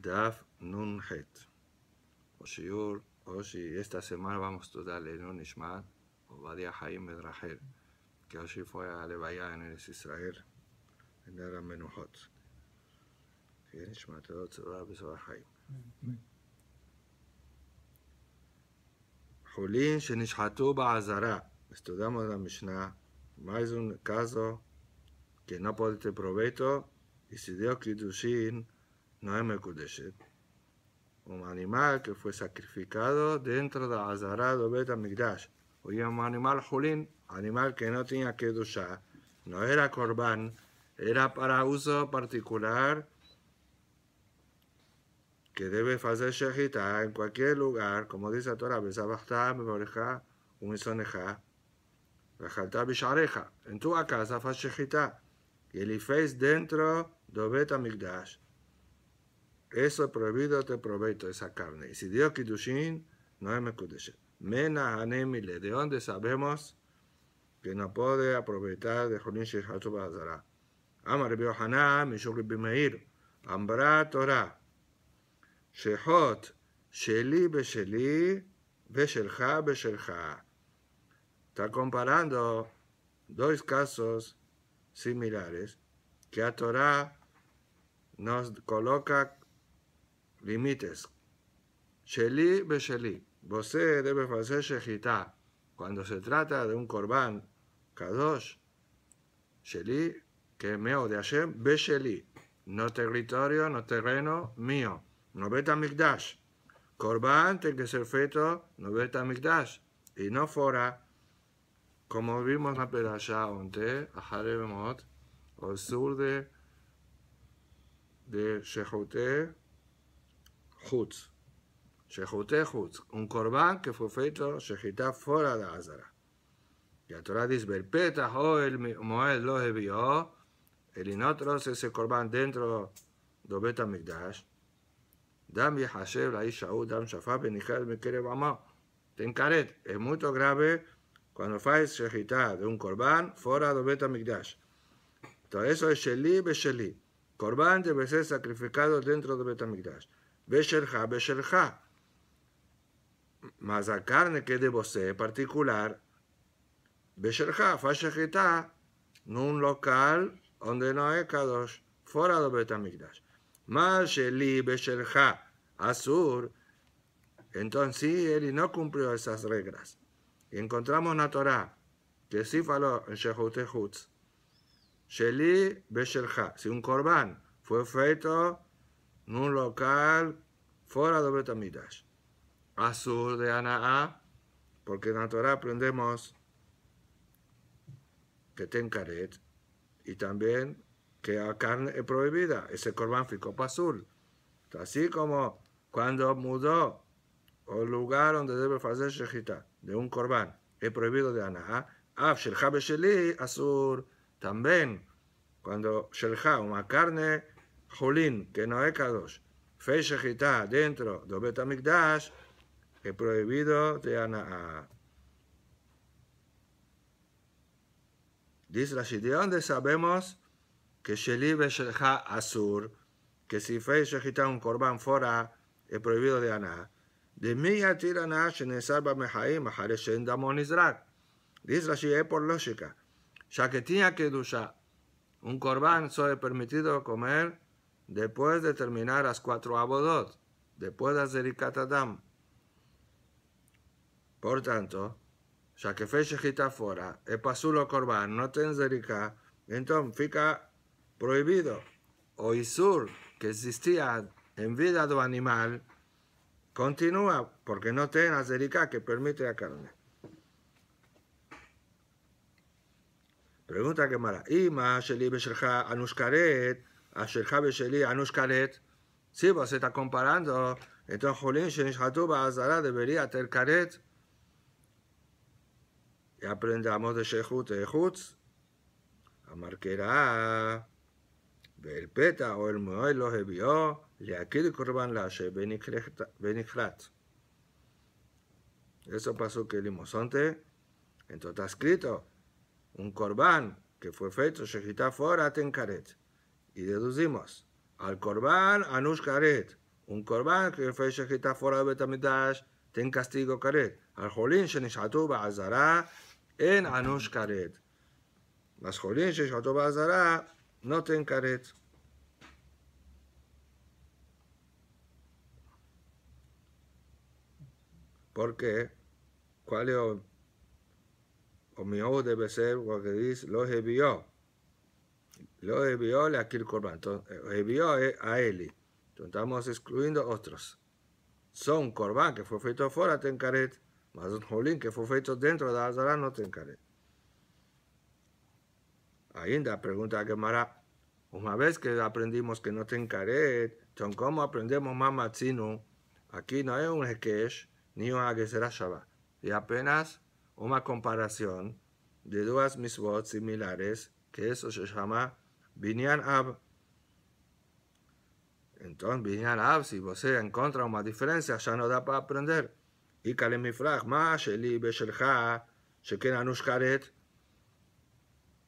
DAF NUN HET. Oshiur, Oshi, esta semana vamos a estudiar Lenón Ishmael, Obadia Haim Medrajer, que Oshi fue a Levaya en Israel, en Ara Menuhot. Que Nishma te lo tzura besor Haim. חולין שנשחטו בעזרה, estudiamos la Mishnah, más un caso que no puede provecho, y si dio Kidushin, es un animal que fue sacrificado dentro de Azarado de Bet Oye, un animal julín, animal que no tenía que duchar, no era corbán, era para uso particular que debe hacer Shehita en cualquier lugar, como dice la Torah, Besabachta, boreja, un isoneja, Bishareja. En tu casa, faz Shehita. Y el dentro de Bet Migdash eso prohibido te este proveito, esa carne. Y si Dios Kiddushin, no es Mekudeshet. Mena anémile, ¿de dónde sabemos que no puede aprovechar de Jolín Shechatsu Bazara? Amar Biohaná, Bimeir, Ambra Torah, Shehot, Sheli Besheli, Beshelha, Beshelha. Está comparando dos casos similares que a Torah nos coloca límites. Sheli sheli. Vosé debe hacer shechita. Cuando se trata de un corbán, Kadosh, Sheli, que meo de Hashem, sheli. No territorio, no terreno mío. No beta migdash. Corbán tiene que ser feto, no beta migdash. Y no fora. como vimos en la perasha onte, a Harebemot, al sur de, de Hutz. Shehute Hutz. Un corbán que fue feito Shehita fuera de Azara. Y la Torah dice, Verpeta ho el Moed lo envió, el inotros ese corbán dentro do Bet Amigdash. Dam Yehashev la Ishaú, Dam Shafá Benichel Mekerev Amá. Ten caret. Es muy grave cuando se Shehita de un corbán fuera do Bet Migdash. Entonces eso es Sheli Besheli. Corbán debe ser sacrificado dentro do Bet Besherja, Besherja. Mas la carne que es de vos particular, Besherja, Fashejita, en un local donde no hay Kadosh, fuera de Betamigdash. Mas Sheli, Besherja, Azur. Entonces, él no cumplió esas reglas. encontramos en la Torah que sí faló en Shehutehutz. Sheli, Besherja. Si un corbán fue feito un local fuera de Betamidash. A sur de Anaá, porque en la Torah aprendemos que ten caret y también que la carne es prohibida, ese corbán ficó azul. Así como cuando mudó el lugar donde debe hacer shichita de un corbán, es prohibido de Anaá. Af ah, Shelha Besheli, Azur, también cuando shelcha una carne Julín, que no Écados, fez dentro de Betamigdash, es prohibido de anah. Dice la de dónde sabemos que Sheli Beshelha Asur, que si fez un corban fuera, es prohibido de Aná. De mí a Tiraná, Shenesarba Mehaim, Hareshen Damon Israel. Dice la es por lógica, ya que tenía que duchar un corban, soy permitido comer Después de terminar las cuatro abodot, después de hacer Adam. Por tanto, ya que fue fuera, e pasulo corban, no ten zerika, entonces fica prohibido. O Isur, que existía en vida do animal, continúa porque no ten zerika que permite la carne. Pregunta que Ima, sheli anushkaret, Asher Habe Sheli Anush Karet. Sí, vos pues está comparando. Entonces, Jolín Shenishatu Azara debería tener Karet. Y aprendamos de Shehut Ejutz. Amarquera. Ver Peta o el Moel los envió. Le aquí el Corban Lashe Benichrat. Eso pasó que el limosonte, entonces está escrito, un corbán que fue feito, se fuera, caret y deducimos al Corban Anush Karet, un Corban que fue shechita fuera de Betamidash, ten castigo Karet, al Jolín Shenishatu ba'azara, en Anush Karet. Las Jolín Shenishatu ba'azara, no ten Karet. Porque, ¿cuál es? O, o mi debe ser lo que dice, lo hebió. Lo envió a Corban, a Eli. estamos excluyendo otros. Son Corban que fue feito fuera Tencaret, más un Jolín que fue feito dentro de Azara no Tencaret. Ainda pregunta a Gemara, una vez que aprendimos que no Tencaret, entonces ¿cómo aprendemos más Matzino? Aquí no hay un Hekesh ni un Agesera Shabbat. Y apenas una comparación de dos miswords similares que eso se llama Binyan Ab. Entonces, Binyan Ab, si vos encuentra una diferencia, ya no da para aprender. Y Kalemifrag, Ma, Sheli, Sheken Karet.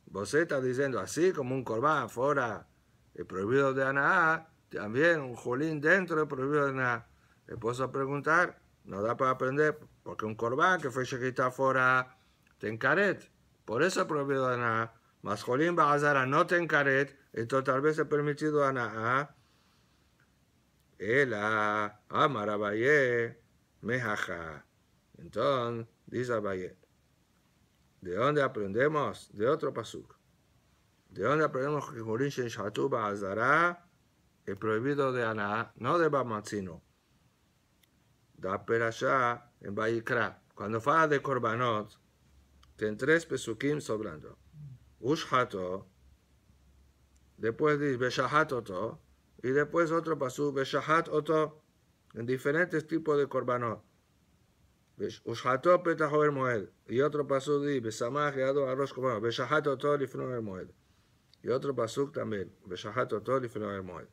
Vos está diciendo así como un corbán fuera el eh, prohibido de anah. también un jolín dentro del prohibido de anah. Le puedo preguntar, no da para aprender, porque un corbán que fue está fuera, ten caret. Por eso el prohibido de anah. Mas jolín Bazara no ten encaret, entonces tal vez es permitido a Na'a. Ela, Amarabaye, Mejaja. Entonces, dice ¿de dónde aprendemos? De otro pasuk. ¿De dónde aprendemos que shen shatu Bazara es prohibido de Ana'a, no de Bamatzino? Da perasha en Bayikra. Cuando fala de Korbanot, ten tres pesukim sobrando. Ushatot. después dice Beshahat Oto, y después otro pasú, Beshahat Oto, en diferentes tipos de korbanot. Ushato petajo el moed. Y otro pasú dice, Besamah geado arroz korbanot, Beshahat Oto lifno el moed. Y otro pasú también, Beshahat Oto lifno el moed.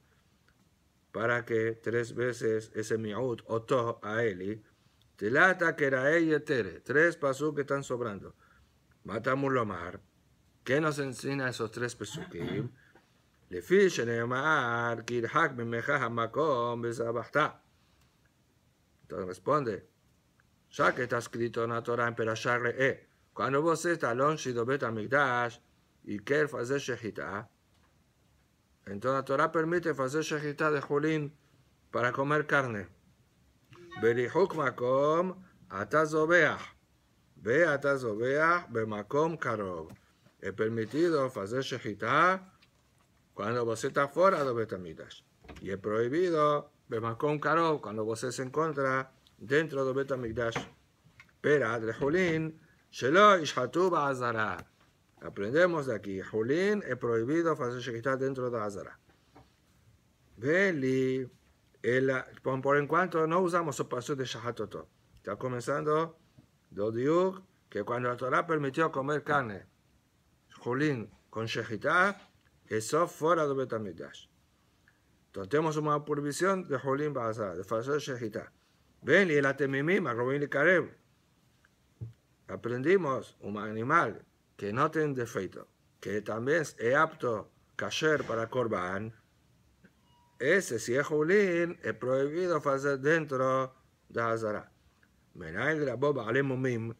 Para que tres veces ese miut, Oto a Eli, Tilata eli tere tres pasú que están sobrando. más ¿Qué nos enseña esos tres pesukim? לפי שנאמר, כי ירחק ממך hamakom וזבחת. Entonces responde, ya que está escrito en la Torah en Perashá e eh, cuando vos estás longe do Bet HaMikdash y querés hacer shechita, entonces la Torah permite hacer shechita de Julín para comer carne. בריחוק מקום אתה Ve ואתה be makom karov es permitido hacer shechitá cuando vos está fuera de Betamidash. Y es prohibido con caro cuando vos se encuentra dentro de Betamigdash. Pero de Julín, Shelo Ishatuba Azara. Aprendemos de aquí. Julín es prohibido hacer shechitá dentro de Azara. por, por en no usamos el paso de Shahatoto. Está comenzando Dodiuk, que cuando la Torah permitió comer carne Jolín con shehita eso fuera de Betamidash. Entonces tenemos una prohibición de Jolín Bazá, de hacer shehita Ven, y el Atemimim, Robin y Kareb. Aprendimos un animal que no tiene defecto, que también es apto, kasher para Corban. Ese, si es Jolín, es prohibido hacer dentro de Hazara. Menai grabó Balemumim,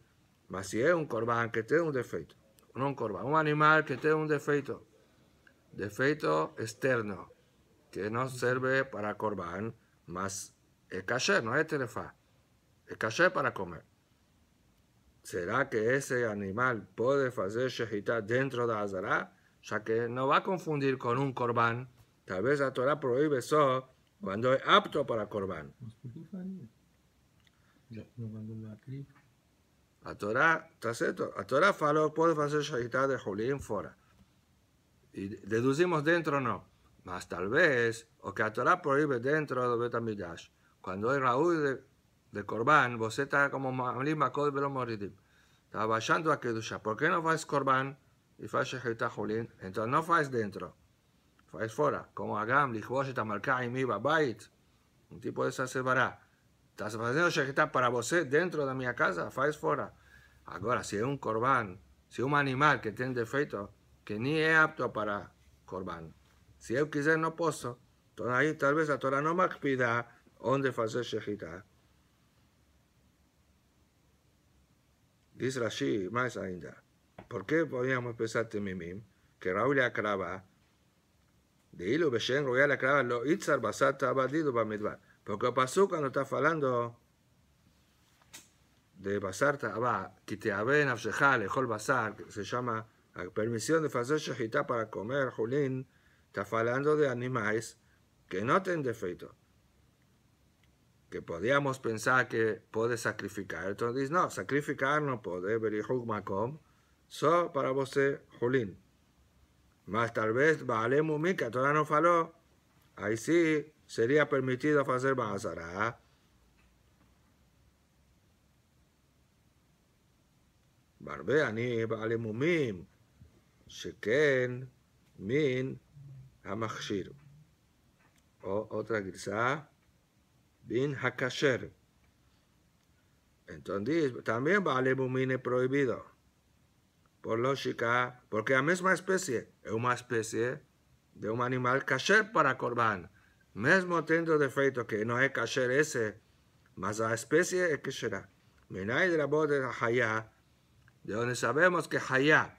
mas si es un Corban que tiene un defecto un corban un animal que tenga un defecto, defecto externo, que no sirve para corbán, más el caché, no es terefa, el caché para comer. ¿Será que ese animal puede hacer shejitá dentro de Azara? Ya que no va a confundir con un corban. Tal vez la Torah prohíbe eso cuando es apto para corbán. No, no, la Torah falou que puede hacer Shaitá de Julín fuera. Y e deducimos dentro no. Mas tal vez, o que la Torah prohíbe dentro de Betamidash. Cuando hay Raúl de, de corban vos estás como Malim pero moridim Está bajando a Kedusha. ¿Por qué no faz corban y e faz Shaitá Julín? Entonces no faz dentro. Faz fuera. Como Agam, Lichbosh, Tamarká y Miba Bait. Un um tipo de esa Estás haciendo shekhita para vos eh, dentro de mi casa, faz fuera. Ahora, si es un corbán, si es un animal que tiene defecto, que ni es apto para corbán. Si yo quisiera no puedo, entonces ahí tal vez la Torah no me pida dónde hacer shekhita. Dice Rashi, más ainda. ¿Por qué podíamos pensar Temimim? Este que Raúl le aclava, de hilo Beshen, Royal aclava, lo Itzar Basata Abadido Bamidbar. Lo que pasó cuando está hablando de Basar ah, Tabá, Kiteaben Afshejal, el Basar, que se llama permisión de hacer para comer, Julín, está hablando de animales que no tienen defecto. Que podíamos pensar que puede sacrificar. Entonces dice, no, sacrificar no puede, Berihug Makom, solo para vos, eh, Julín. Más tal vez, vale, Mumika, todavía no faló. Ahí sí, sería permitido hacer bazara. ¿ah? Barbeani, vale mumim. Sheken min ha המכשיר. O otra grisa, bin hakasher. Entonces, también vale mumine prohibido. Por lógica, porque la misma especie es una especie de un animal kasher para corbán mesmo de defeito que no hay kasher ese, más la especie es que será. rabot de hayá, de donde sabemos que una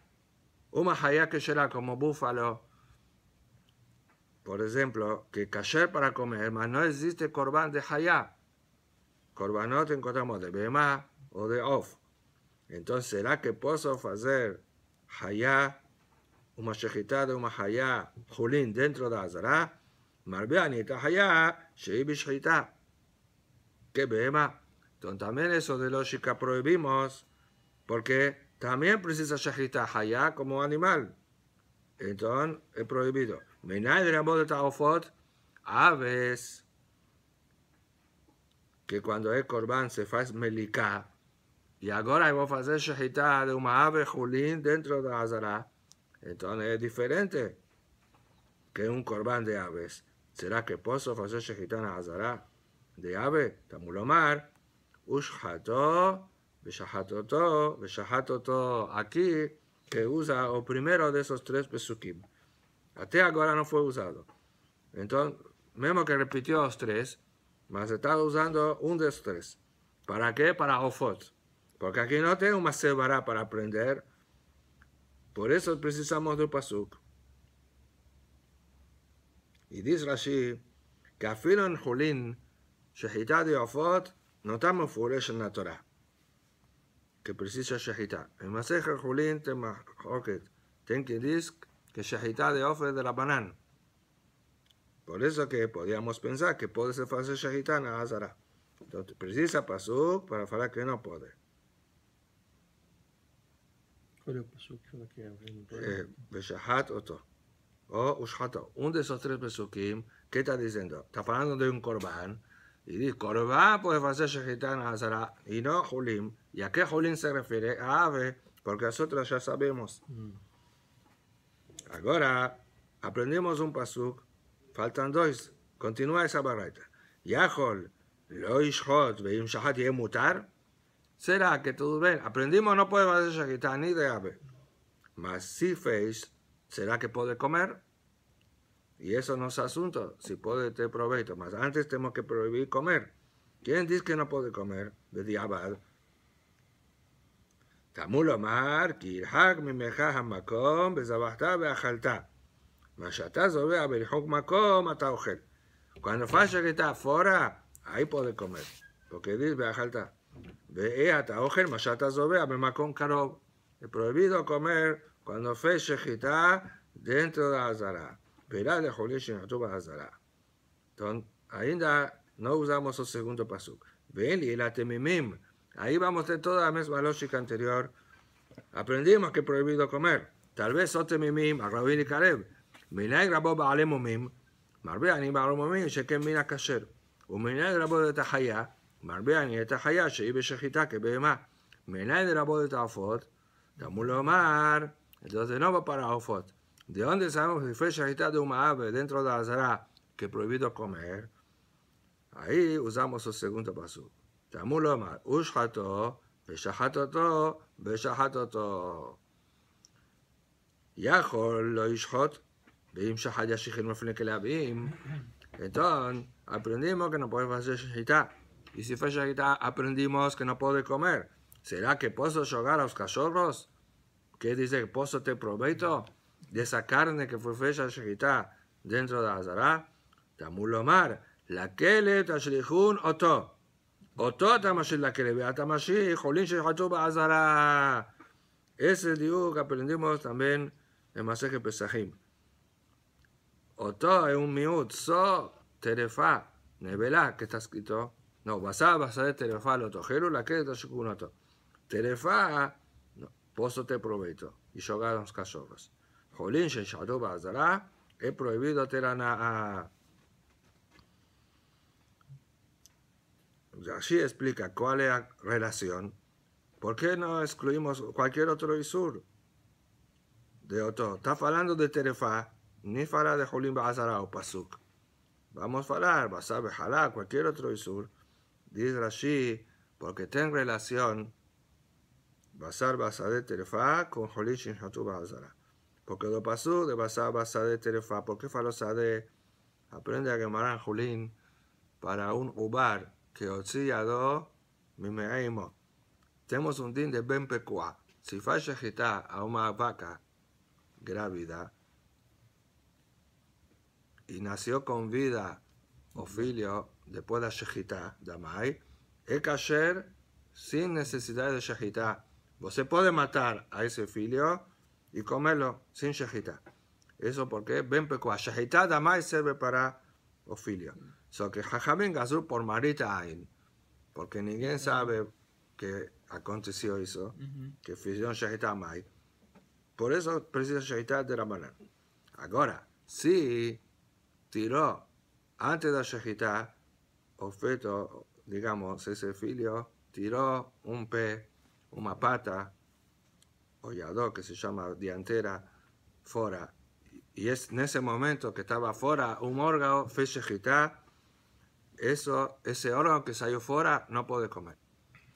uma que será como búfalo, por ejemplo, que kasher para comer, mas no existe corbán de hayá. te encontramos de bema o de of. Entonces, ¿será que puedo hacer jaya, una shejitá de una haya, julín dentro de azará? Marbe allá Sheibi Shahita. Que bema. Entonces también eso de lógica prohibimos, porque también precisa Shahita allá como animal. Entonces es prohibido. de Taofot, aves que cuando es corbán se hace melika, Y ahora vamos a hacer shahita de una ave julín dentro de la Entonces es diferente que un corbán de aves. ¿Será que pozo falló Shehitana Azara de ave? Tamulomar. Ushato, Beshahatoto, Beshahatoto. Aquí que usa o primero de esos tres pesukim. Hasta ahora no fue usado. Entonces, mismo que repitió los tres, más está usando un de esos tres. ¿Para qué? Para ofot. Porque aquí no tengo más para aprender. Por eso precisamos de pasuk. Y dice Rashi que afilo en Julín, de Ofot, notamos Furesh en la Torah, que precisa shahita. En Maseja Julín, ten que dice que shahita de Ofot de la banana. Por eso que podíamos pensar que puede ser fácil shahita en la Entonces, precisa Pasuk para falar que no puede. ¿Cuál es el Pasuk? Eh, Beshahat Oto. Oh, o un de esos tres pesukim, ¿qué está diciendo? Está hablando de un corbán. Y dice, corbán puede hacer a zara, y no Julim. ¿Y a qué Julim se refiere? A ave, porque nosotros ya sabemos. Ahora aprendimos un pasuk, faltan dos. Continúa esa barreta. Yahol, lo ishot, veim shahat y mutar. ¿Será que tú bien. Aprendimos no puede hacer Shechitan ni de ave. Mas si face será que puede comer? Y eso no es asunto, si puede te provecho, mas antes tenemos que prohibir comer. ¿Quién dice que no puede comer? De diabad. Tamul Omar, Kirhak, Mimeja, Hamakom, Bezabahta, Beajalta. Mashata, Zobea, macón, Makom, Ataujel. Cuando falla que está afuera, ahí puede comer. Porque dice Beajalta. Ve, Ataujel, mashata, Zobea, Bemacón, Karob. Es prohibido comer fue שחיטה dentro de la Hazara. Verá de Jolishin Atuba Hazara. Ainda no usamos el segundo pasuk. Ven y la temimim. Ahí vamos de toda la misma lógica anterior. Aprendimos que prohibido comer. Tal vez o temimim, arrabin y kareb. Minay rabo ba'alemumim. מרבה אני בערוממים שכן מן הכשר. ומנין רבות את החיה, מרבה de את החיה שהיא que כבהמה. מנין רבות את העופות, תאמור לומר Entonces, no va para Ofot. ¿De dónde sabemos que fue de una ave dentro de la Azara que prohibido comer? Ahí usamos el segundo paso. Tamulomar, Ushato, Beshahatoto, Beshahatoto. Yahol lo Ishot, Beim Shahad Yashichin Mafnekelabim. Entonces, aprendimos que no podemos hacer shahita. Y si fue aprendimos que no puede comer. ¿Será que puedo llegar a los cachorros? que dice, pozo te proveito de esa carne que fue fecha dentro de Azará, Tamulomar, la Kele Tashlihun Oto. Oto Tamashil la Kele, Beatamashi, Jolín Shechatuba Azara, Ese es el que aprendimos también en Maseje Pesajim. Oto es un miut, so terefa, nevela, que está escrito. No, basá, basá de terefa, lo tojero, la Kele Tashlihun Oto. Terefa pozo te prometo, y llogar los cachorros. Jolín, Bazará. he ¿ah? prohibido Terana. Así explica cuál es la relación. ¿Por qué no excluimos cualquier otro Isur? De otro. Está hablando de Terefa, ni fala de Jolín Bazara o Pasuk. Vamos a hablar, Basabe Jalá, cualquier otro Isur. Dice Rashi, porque ten relación Basar de Terefa con Jolichin Hatu Bazara. Porque lo pasó de Basar de Terefa. Porque sade aprende a quemar a Julín para un ubar que mi meimo Tenemos un din de Ben Si falla gita a una vaca grávida y nació con vida o filio después de la shejitá, damai, es ayer sin necesidad de shejitá. Você puede matar a ese filio y comerlo sin shahita. Eso porque ben pecua. Shahita además sirve para los filios. So que jajamín gazú por marita ain. Porque nadie sabe que aconteció eso, que shahita mai. Por eso precisa shahita de manera. Ahora, si tiró antes de shahita, o feto, digamos, ese filio, tiró un pe una pata o que se llama diantera, fora Y es en ese momento que estaba fuera un órgano, fechejitá, eso, ese órgano que salió fuera no puede comer.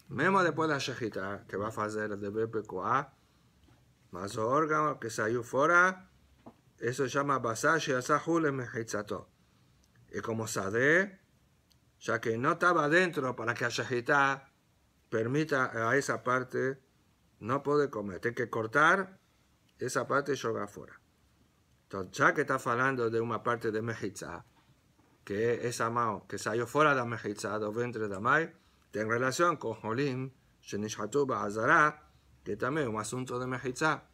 Mismo después de la que va a hacer el BPQA, más órgano que salió fuera, eso se llama basashi me hechato, Y como sade, ya que no estaba dentro para que la permita a esa parte no poder comer. Tiene que cortar esa parte y llevarla fuera. Entonces, ya que está hablando de una parte de Mejitza, que es esa mano que salió fuera de Mejitza, del ventre de Mai, tiene relación con Jolim, Shenishatuba, azara, que también es un asunto de Mejitza.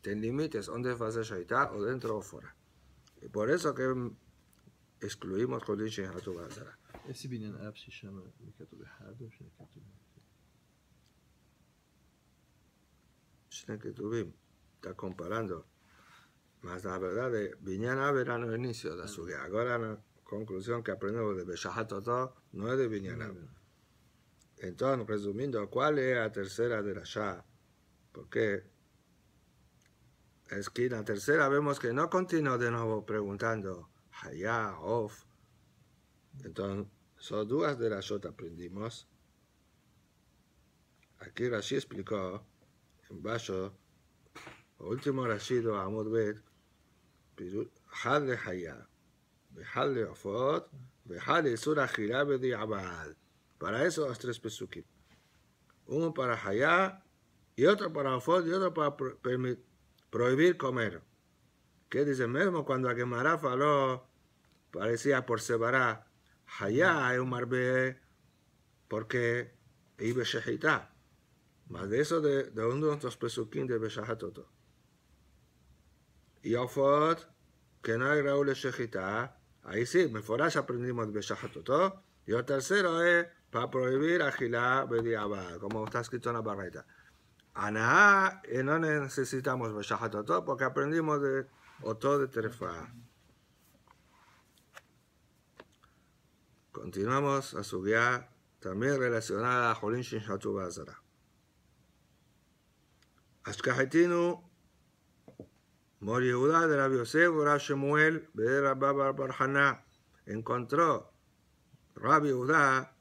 Tiene límites donde va a ser Shaitá, o dentro o fuera. Y por eso que excluimos Jolim, Shenishatuba, azara en menino app se chama Mercado Errado ou Mercado Shreketubim está comparando, mas la verdad, Binyan Ab era el inicio su vida. Ahora la conclusión que aprendemos de Beshahat no no é de Binyan Entonces, Entonces, resumiendo, ¿cuál es la tercera de la Shah? Porque es que la tercera vemos que no continúa de nuevo preguntando haya Of. Entonces son dos de Rashot aprendimos. Aquí Rashi explicó, en Basho, último Rashi de Amor Bet, Had de de Ofot, de Sura de Abad. Para eso los tres pesukim. Uno para Haya, y otro para Ofot, y otro para prohibir comer. qué dice, mismo cuando Aguemara faló, parecía por separar, Hayá un marbe porque ibe Shehita. Más de eso de, de uno de pesuquín de Beshahatoto. Y Ofot, que no hay Raúl Shehita. Ahí sí, Meforash aprendimos de Y el tercero es para prohibir Agilá diabá, como está escrito en la barreta. Aná, no necesitamos Beshahatoto porque aprendimos de Oto de Terefá. Continuamos a su guía también relacionada a Jolín Shin Bazara. Ashkahetinu Mor de Rabbi Yosef Ura Shemuel de Rabba Barhaná encontró Rabbi Yehuda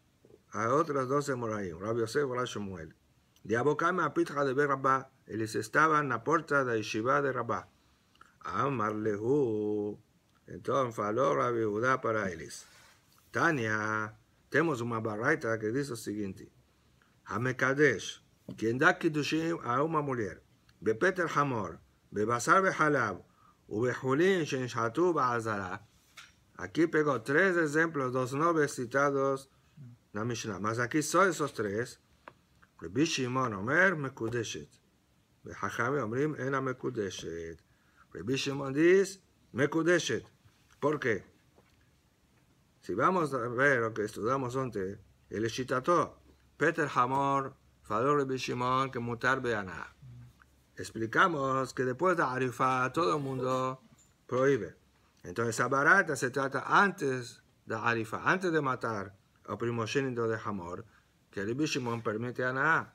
a otras doce Moraim, Rabbi Yosef Shemuel. De Abokame a Pitra de Berabá, ellos estaban en la puerta de Yeshiva de Rabá. Amarlehu. Entonces faló Rabbi Udá para ellos. Tania, tenemos una barraita que dice lo siguiente. Hamekadesh, quien da kiddushim a una mujer, be bepeter hamor, bebasar behalab, ubejulin shenshatu Azara. Aquí pegó tres ejemplos, dos noves citados en la Mishnah. Mas aquí son esos tres. רבי שמעון אומר מקודשת, וחכמים אומרים אינה מקודשת. רבי שמעון דיס ¿Por qué? Si vamos a ver lo que estudiamos antes, el Eshitato, Peter Hamor, Fador Bishimon, que mutar nada. Explicamos que después de Arifá todo el mundo prohíbe. Entonces, esa barata se trata antes de Arifá, antes de matar al primogénito de Hamor, que el Bishimon permite a Aná.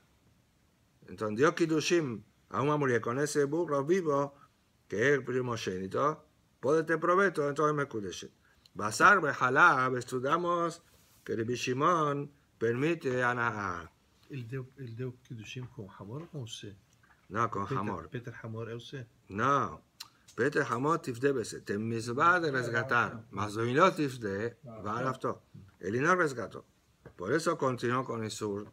Entonces, Dios Kiddushim a una mujer con ese burro vivo, que es el primogénito, puede te proveer entonces me cuide. Basar behalab, estudiamos que el Shimon permite ana, ¿El de el hamor con Hamor o se? No, con Hamor. ¿Peter Hamor es se? No. Peter Hamor tifde bese. Te de resgatar. Mas tifde, va afto. Él no resgató. Por eso continuó con el sur.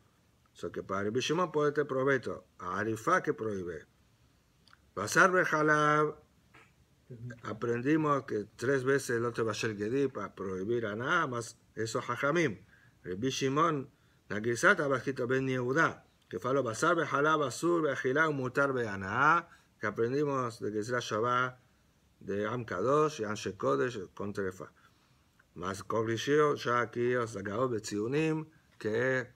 So que para Rabbi puede te provecho. Arifa que prohíbe. Basar behalab, Aprendimos que tres veces el otro va a para prohibir a nada más eso el Bishimón, Shimon, Nagisat abajito ben Yehuda, que falo basar bejalá basur bejilá mutar beaná, que aprendimos de que será Shabbat de Amkadosh y Anshe Kodesh con trefa. Más corrigió ya aquí os de betzionim, que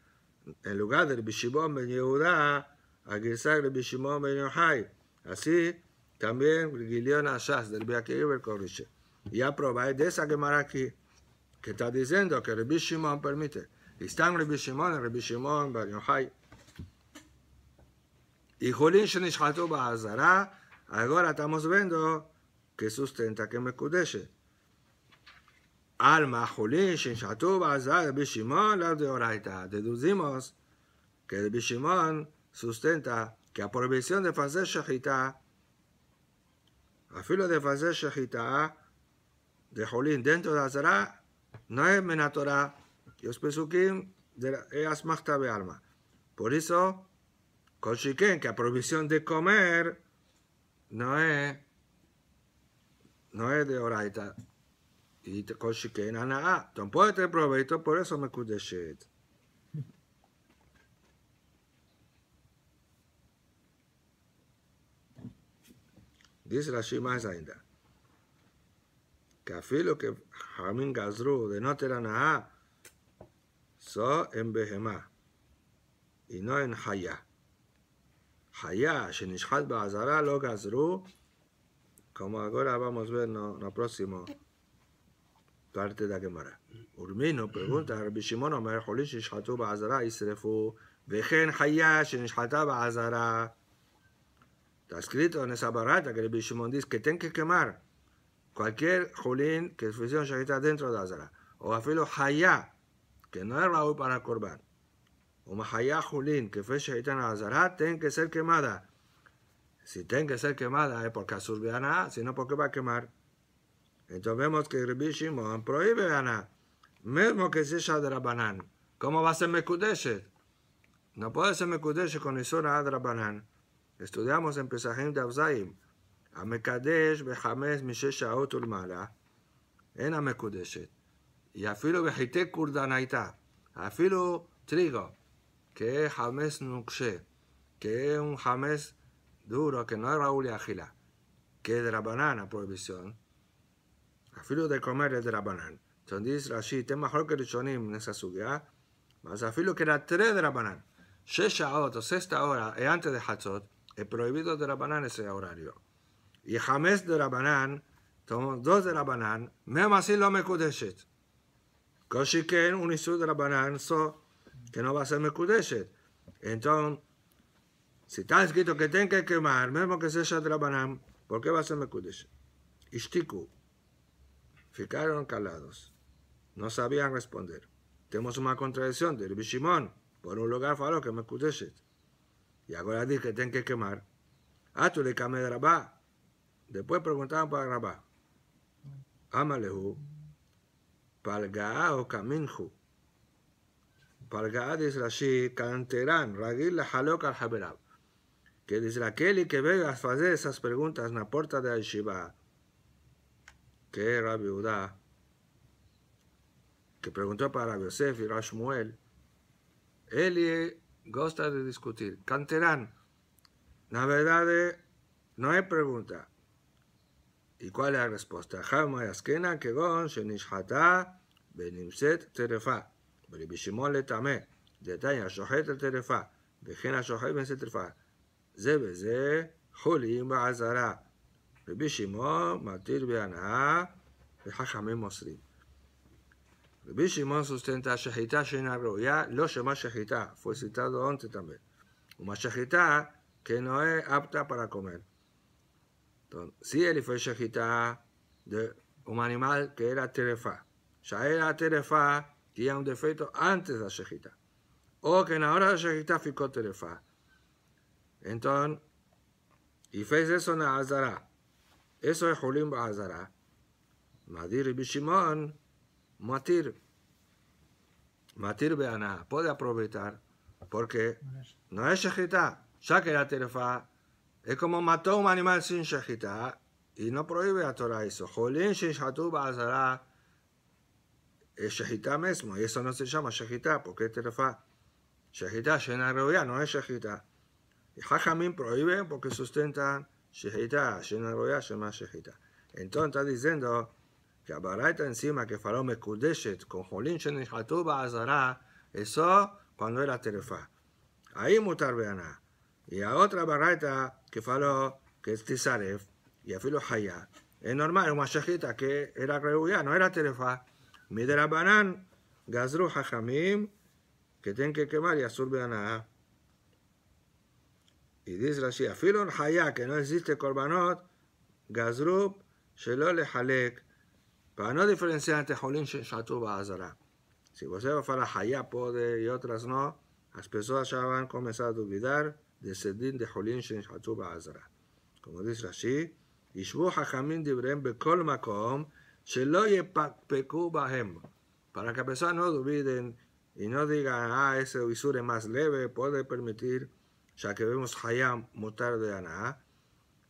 en lugar de Bishimón ben Yehuda, Agisat el Shimon ben Yohai. Así, también Gilión Ashas del Beakeir Corriche. Y aprobáis de esa Gemara aquí, que está diciendo que Rabbi Shimon permite. Están Rabbi Shimon, Rabbi Shimon, Bar Yochai. Y Julín Shenishhatu Azara. ahora estamos viendo que sustenta que me kudeshe. Alma Julín Shenishhatu Bazara, Rabbi Shimon, la de Oraita. Deducimos que el Shimon sustenta que a prohibición de Fazer Shahita, a Afilo de fazer shahita de Jolín dentro de Azará no es menatora, los de ellas machtabe alma. Por eso, con que a provisión de comer no es, no es de oraita. Y con shiken, anaa, tampoco te proveito, por eso me kudeshet. Dice la Shema ainda. Cafilo que Jamín Gazru de no nada so en Behemá y no en Hayá. Hayá, Shenishhat Bazara lo Gazru, como ahora vamos a ver en no, la no próxima parte de la Gemara. Urmino pregunta, Rabbi Shimon Omer, Jolish Shishhatu Bazara, Isrefu, Vejen Hayá, Shenishhatá Bazara. Está escrito en esa barata que el Bishimón dice que tiene que quemar cualquier Julín que fuese Shahita dentro de Azara. O afilo Hayá, que no es Raúl para Corban. O Mahayá Julín, que fue Shahita en Azara, tiene que ser quemada. Si tiene que ser quemada es porque Ana, sino porque va a quemar. Entonces vemos que el Shimon prohíbe Ana, mismo que sea de Rabanán. ¿Cómo va a ser Mekudeshet? No puede ser Mekudeshet con Isura de Rabanán. Estudiamos en Pesajim de Avzaim. Amekadesh bechamez misheshaot ulmala. En amekudeshet. Y afilo vejite kurdanaita. Afilo trigo. Que jamez nukshe. Que un jamez duro. Que no es Raúl y Ajila. Que de la banana prohibición. Afilo de comer es de la banana. Entonces, Rashi, Es mejor que Rishonim en esa Mas afilo que era tres de la banana. Sheshaot o sexta hora. Y antes de Hatzot. Es prohibido de la banana ese horario. Y jamás de la banana, tomamos dos de la Rabanán, mesmo así lo Mekudeshet. Koshiken, un Isur de la so, que no va a ser me kudeshet. Entonces, si está escrito que tenga que quemar, mismo que sea de banana, ¿por qué va a ser me Y Ishtiku. Ficaron calados. No sabían responder. Tenemos una contradicción del Bishimón. Por un lugar faló que me kudeshet. Y ahora dice que tienen que quemar. Ah, tú le de Después preguntaban para Rabá. Amalehu. Palgaa o Caminju. Palgaa dice así, canterán, ragil la jalok al haberab. Que dice aquel que a hacer esas preguntas en la puerta de Aishiva. Que era viuda. Que preguntó para Yosef y Rashmuel. Él gosta de discutir. Canterán, la verdad eh, no hay pregunta. ¿Y cuál es la respuesta? Jaume Yaskena, que benimset terefa, bribishimol letame, detaña shohet el terefa, bejena shohet benset terefa, zebeze, julim ba azara, matir beana, vejajame Rabbi Shimon sustenta Shahitá Shena ya lo llama Shehita. fue citado antes también. Una Shehita que no es apta para comer. Entonces, si él fue Shehita de un animal que era Terefa, ya era Terefa, tenía un defecto antes de la O que en la hora de la ficó Terefa. Entonces, y fez eso en Azara. Eso es Julim Azara. Madir Rabbi Matir, Matir nada, puede aprovechar porque no es Shejita Ya que la terefa es como mató un animal sin Shejita y no prohíbe a Torah eso. Jolín Shejatú zara es Shejita mismo y eso no se llama Shejita porque es terfa. Shejita, llena de no es Shejita Y Jajamín prohíbe porque sustentan Shejita llena de se llama Shejita Entonces está diciendo que baraita encima que me Mekudeshet con Jolín Shenishatuba Azara, eso cuando era terefa Ahí mutar Y a otra baraita que faló que es tizaref, y filo haya Es normal, una shejita que era Reuya, no era terefa. Midera banan, Gazru jamim, que tienen que quemar y Azur Y dice Rashi, filo haya que no existe corbanot Gazru, Shelo halek, para no diferenciar entre Jolín Shatu azara, Si você para Hayá puede. y otras no, las personas ya van a comenzar a dudar de Sedin de Jolín Shatu azara. Como dice Rashi, Ishbu Hakamim Dibrem Bekol Makom, Shelo Bahem. Para que las personas no duviden y no digan, ah, ese visure más leve, puede permitir, ya que vemos Hayá mutar de Aná,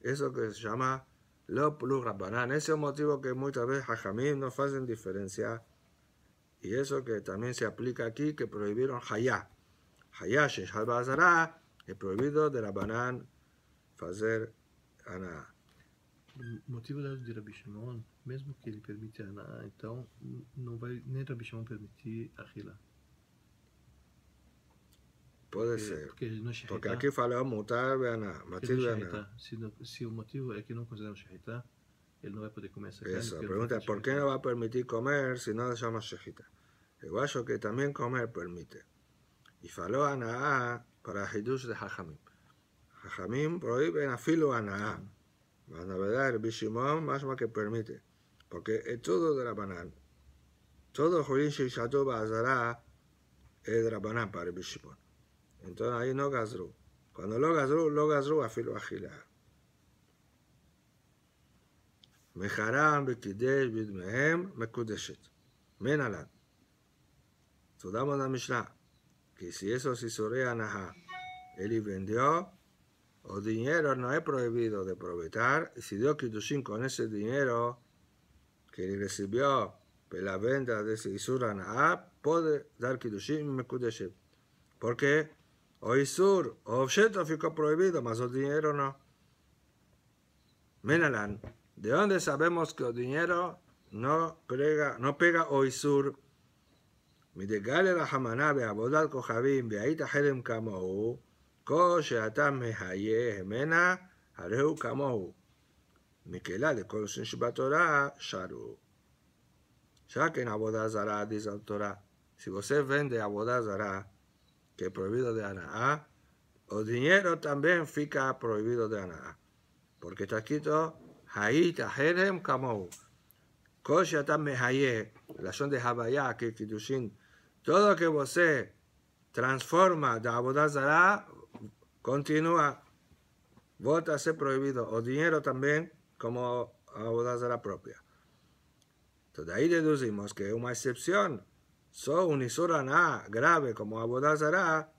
eso que se llama lo plus Rabbanán. Ese es el motivo que muchas veces Jajamim nos hacen diferenciar. Y eso que también se aplica aquí, que prohibieron Hayá. Hayá bazará, es prohibido de Rabbanán hacer Aná. El motivo de Rabbi Shimon, mesmo que ele permite Aná, então não vai, nem Rabbi Shimon permitir Achilá. Puede eh, ser. Porque, aquí aqui mutar Beaná, matir Beaná. Se, se, o motivo es que não consideramos shahita, ele não vai poder comer essa carne. Eh, a pergunta é por que não vai permitir comer si no chama shahita? Eu acho que también comer permite. E falou Anaá para Hidush de Hachamim. Hachamim prohíbe a filo Anaá. Mas na verdade, o Bishimon mais uma que permite. Porque é tudo de banana. Todo a a bazará es de banana para el Bishimon. Entonces ahí no gazru. Cuando lo gazru, lo gazru afilo agilá. מחרם, בקידש, בדמיהם, מקודשת. la misla. que si eso esos איסורי anaha él vendió, o dinero no es prohibido de aprovechar, y si dio cinco con ese dinero que recibió de la venta de ese naha, puede dar Kiddushin y Mekudeshet. ¿Por qué? Oisur, Isur, objeto ficó prohibido, mas el dinero no. Menelan, ¿de dónde sabemos que el dinero no pega, no pega o Mi de Galera la ve a a Helem Kamohu, Koche Atam Mehaye, Mena, Areu Kamohu. mikela de Shibatora, Sharu. Ya que en Abodazara, dice la Torah, si você vende zará que es prohibido de Anaá, o dinero también fica prohibido de nada, Porque está escrito, Haita Jerem Kamou, son de Habayá, que todo que vos transforma de Abodazara, continúa, vota ser prohibido, o dinero también, como Abodazara propia. Entonces, de ahí deducimos que es una excepción so un Isurana grave como Abodazara,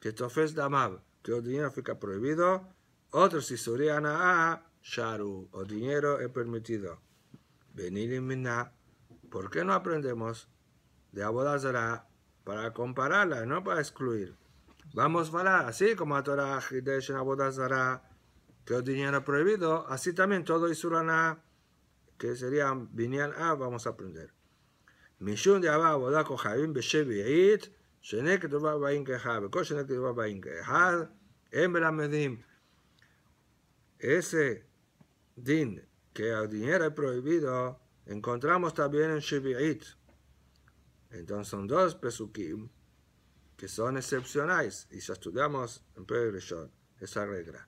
que tofes damab, que el dinero fica prohibido. Otros Isuriana sharu, o dinero es permitido. Venir y minna. ¿Por qué no aprendemos de Abodazara para compararla, no para excluir? Vamos a hablar, así como a Torah Hidesh en Abodazara, que el dinero prohibido, así también todo Isurana, que sería vinial, A, ah, vamos a aprender. En Ese din que al dinero es prohibido, encontramos también en Shibi'it. Entonces son dos pesukim que son excepcionales y ya estudiamos en Peregrishon esa regla.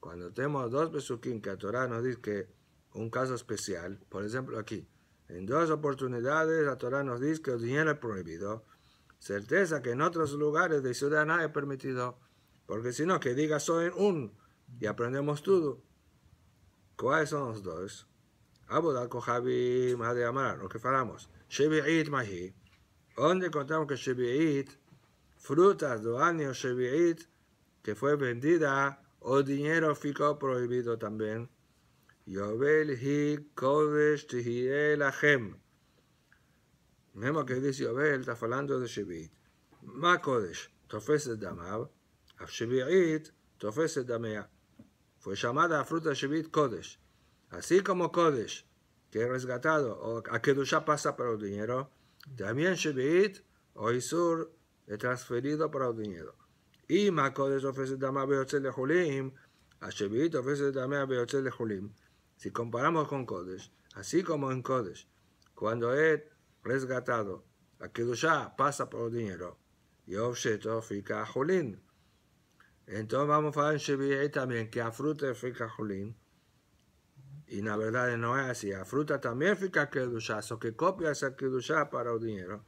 Cuando tenemos dos pesukim que a Torá nos dice que un caso especial, por ejemplo aquí, en dos oportunidades la Torah nos dice que el dinero es prohibido. Certeza que en otros lugares de ciudadana es permitido. Porque si no, que diga soy un y aprendemos todo. ¿Cuáles son los dos? Javi, Kohabi de Amar, lo que falamos. Shevi'it Mahi. Donde encontramos que Shevi'it, frutas del año Shevi'it, que fue vendida, o dinero ficó prohibido también. Yobel hi kodesh tihie Ahem. Memo que dice Yobel, está hablando de Shevit. Kodesh? tofeset damav af tofes tofeset damea fue llamada la fruta Shevi'it Kodesh Así como Kodesh, que es resgatado, o a Kedusha pasa para el dinero, también Shevit o Isur es transferido para el dinero. Y Makodesh ofrece Dama Beotzel de Julim, a Shevit ofrece Dama Beotzel de Julim. Si comparamos con codes, así como en codes, cuando es resgatado, la Kedushá pasa por dinero, y objeto fica jolín. Entonces vamos a ver también que a fruta fica jolín. y la verdad no es así. A fruta también fica Kedushá, so que copia esa Kedushá para el dinero.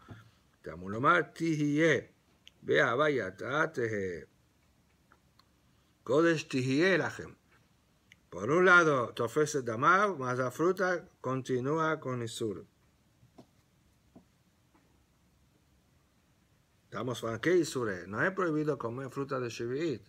nomás, tijie vea, vaya, tateje. Kodesh tijie la gente. Por un lado, tofes damar, más la fruta continúa con Isur. Estamos qué Isure. No es prohibido comer fruta de Shivit.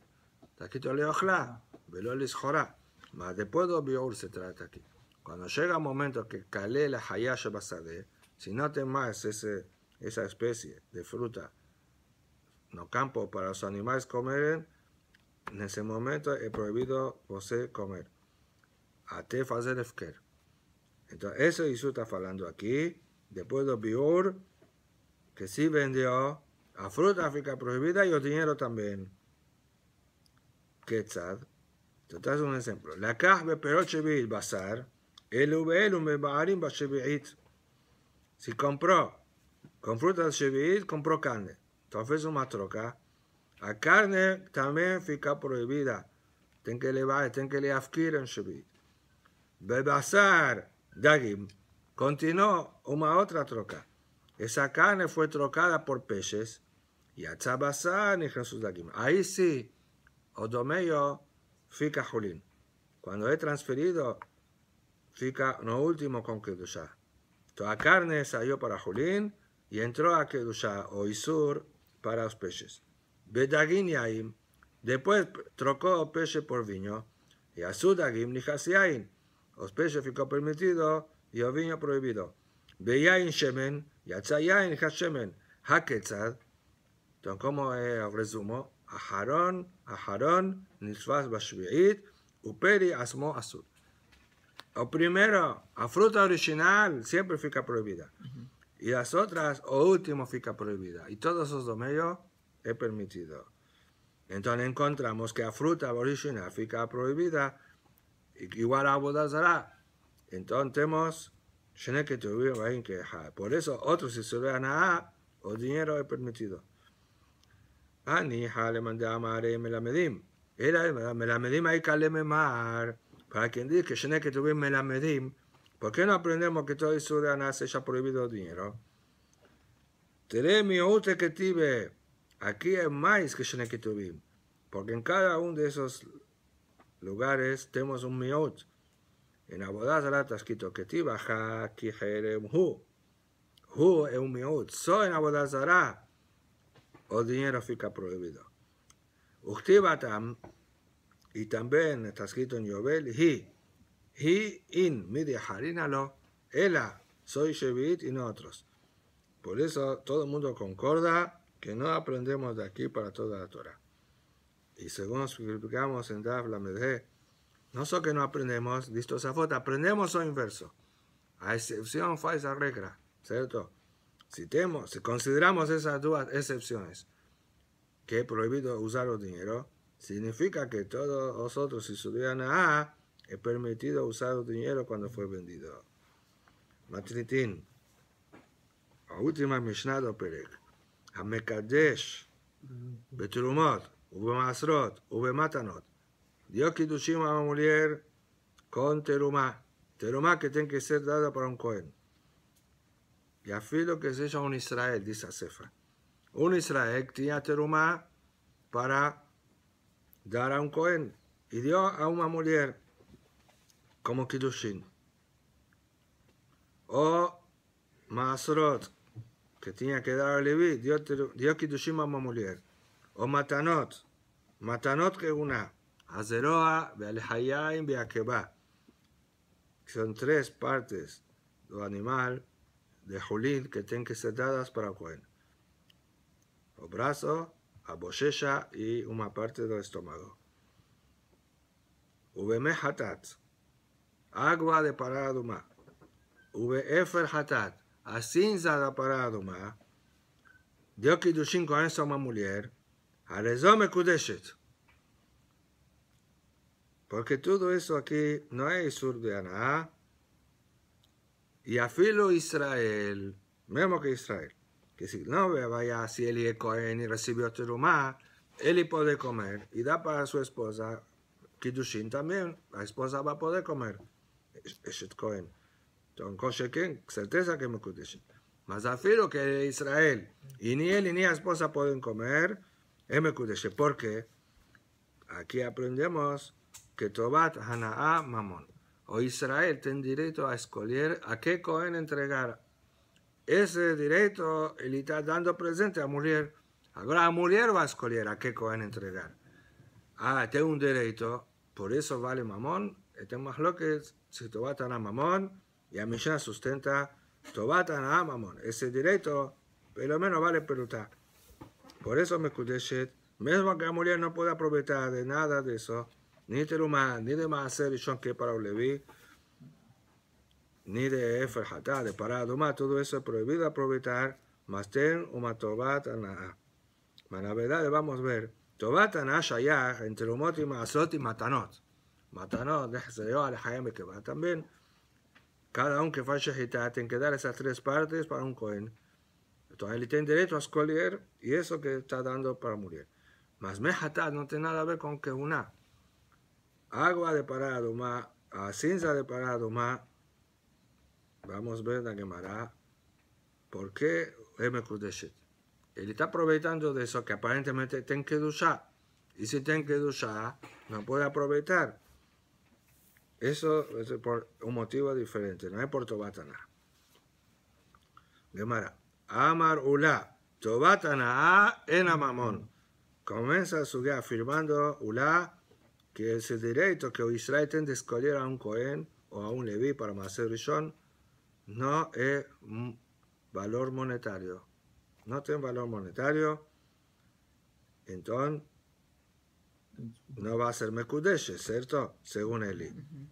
Taquito leo ojla, velo jorá. Mas después de Biur se trata aquí. Cuando llega el momento que calé la hayash basade, si no te más ese, esa especie de fruta no campo para los animales comeren. En ese momento es prohibido você comer. Até fazer efker. Entonces, eso Jesús está hablando aquí. Después de biur, que sí vendió a fruta África prohibida y el dinero también. Quetzal. Entonces, un ejemplo. La caja pero shevit bazar. El VL un bebarim Si compró con frutas Chevillit, compró carne. Entonces, una troca. La carne también fica prohibida. Tem que levar, tem que leafkir en Shabbat. Bebasar, Dagim, continuó una otra troca. Esa carne fue trocada por peces. Y a Chabasar y Jesús Dagim. Ahí sí, Odomeyo fica Julín. Cuando he transferido, fica no último con Kedushah. Toda carne salió para Julín y entró a Kedusha o Isur para los peces bedagin yaim. Después trocó peche por vino. Y asudagim nijas yain. Los peche ficó permitido y el vino prohibido. Beyain shemen, yatzayain hashemen. Haketzad. Entonces, como eh, resumo, Aharón, Aharón, Nishvaz Bashvi'it, Uperi Asmo asur. O primero, la fruta original siempre fica prohibida. Y las otras, o último, fica prohibida. Y todos esos dos he permitido. Entonces encontramos que la fruta aborigena fica prohibida, igual a Bodhazara. Entonces tenemos por eso otros se vean a ah, o dinero es permitido. a ah, Ani le mandé a Mare Melamedim. Era Melamedim hay me mar. Para quien dice que Shene que tuve Melamedim, ¿por qué no aprendemos que todo sube de Aná se haya prohibido dinero? mi ute que tive. Aquí hay más que Shenekitubim, porque en cada uno de esos lugares tenemos un miut En Abodaz está escrito Ketib, Aja, Hu. Hu es un miut Soy en Abodaz o dinero fica prohibido. Uchtibatam, y también está escrito en Yobel, Hi. Hi in, midi harinalo, ela, soy Shevit y no otros. Por eso todo el mundo concorda que no aprendemos de aquí para toda la Torah. Y según explicamos en Daf Medhe, no solo que no aprendemos, listo esa foto, aprendemos lo inverso. A excepción esa regla, ¿cierto? Si, tenemos, si consideramos esas dos excepciones, que es prohibido usar el dinero, significa que todos nosotros, si subían a A, es permitido usar el dinero cuando fue vendido. Matritín, la última Mishnah de Perec. המקדש בתרומות ובמעשרות ובמתנות. Dios quidushima a una mujer con terumá. Terumá que tiene que ser dada para un cohen. Y afilo que sea un Israel, dice Cefa. Un Israel tenía terumá para dar a un cohen. Y dio a una mujer como kidushin. O masrot. que tenía que dar a Levi, dio, dio Kiddushim a mujer. O Matanot, Matanot que una, Azeroa, Que Beakeba. Son tres partes del animal de Julín que tienen que ser dadas para Cohen. O brazo, a bochecha y una parte del estómago. hatat agua de uve Vf hatat, a para da Paraduma deu Kiddushin com essa uma mulher, Arezome Kudeshet. Porque tudo isso aqui não é Isur de Aná. E a filho Israel, mesmo que Israel, que se não vai se ele é Cohen e recebeu Terumá, ele pode comer e dá para sua esposa Kidushin também, a esposa vai poder comer. Eshet Cohen. con que certeza que me que Israel y ni él ni la esposa pueden comer, me porque aquí aprendemos que Tobat Hana'a Mamón. O Israel tiene derecho a escoger a qué Cohen entregar. Ese derecho él está dando presente a mujer. Ahora la mujer va a escoger a qué Cohen entregar. Ah, tiene un derecho, por eso vale Mamón. Este más lo que si Tobat Hana'a Mamón. Y a Amishá sustenta Tobatan Amamon. Ese derecho, pelo menos vale preguntar. Por eso me Mekudeshet, mismo que la mujer no puede aprovechar de nada de eso, ni de Terumán, ni de Maaser y que para Levi, ni de Efer Hatá, de Paradoma, todo eso es prohibido aprovechar, mas ten una Tobat Pero la verdad vamos a ver, Tobat na entre Lumot y Masot y Matanot. Matanot, déjese yo al Hayam que va también. Cada uno que falla Gitá tiene que dar esas tres partes para un Cohen. Entonces él tiene derecho a escoger y eso que está dando para morir. Mas mejatá no tiene nada que ver con que una. Agua de parado, más cinza de parado, más. Vamos a ver la quemará. ¿Por qué Emekudeshit? Él está aprovechando de eso que aparentemente tiene que duchar. Y si tiene que duchar, no puede aprovechar. Eso es por un motivo diferente, no es por Tobatana. Gemara. Amar Ula. Tobatana en Amamón. Comienza su guía afirmando Ula que es el derecho que Israel tiene de escoger a un Cohen o a un Leví para hacer Rishon no es valor monetario. No tiene valor monetario. Entonces, no va a ser Mekudesh, ¿cierto? Según Eli. Uh -huh.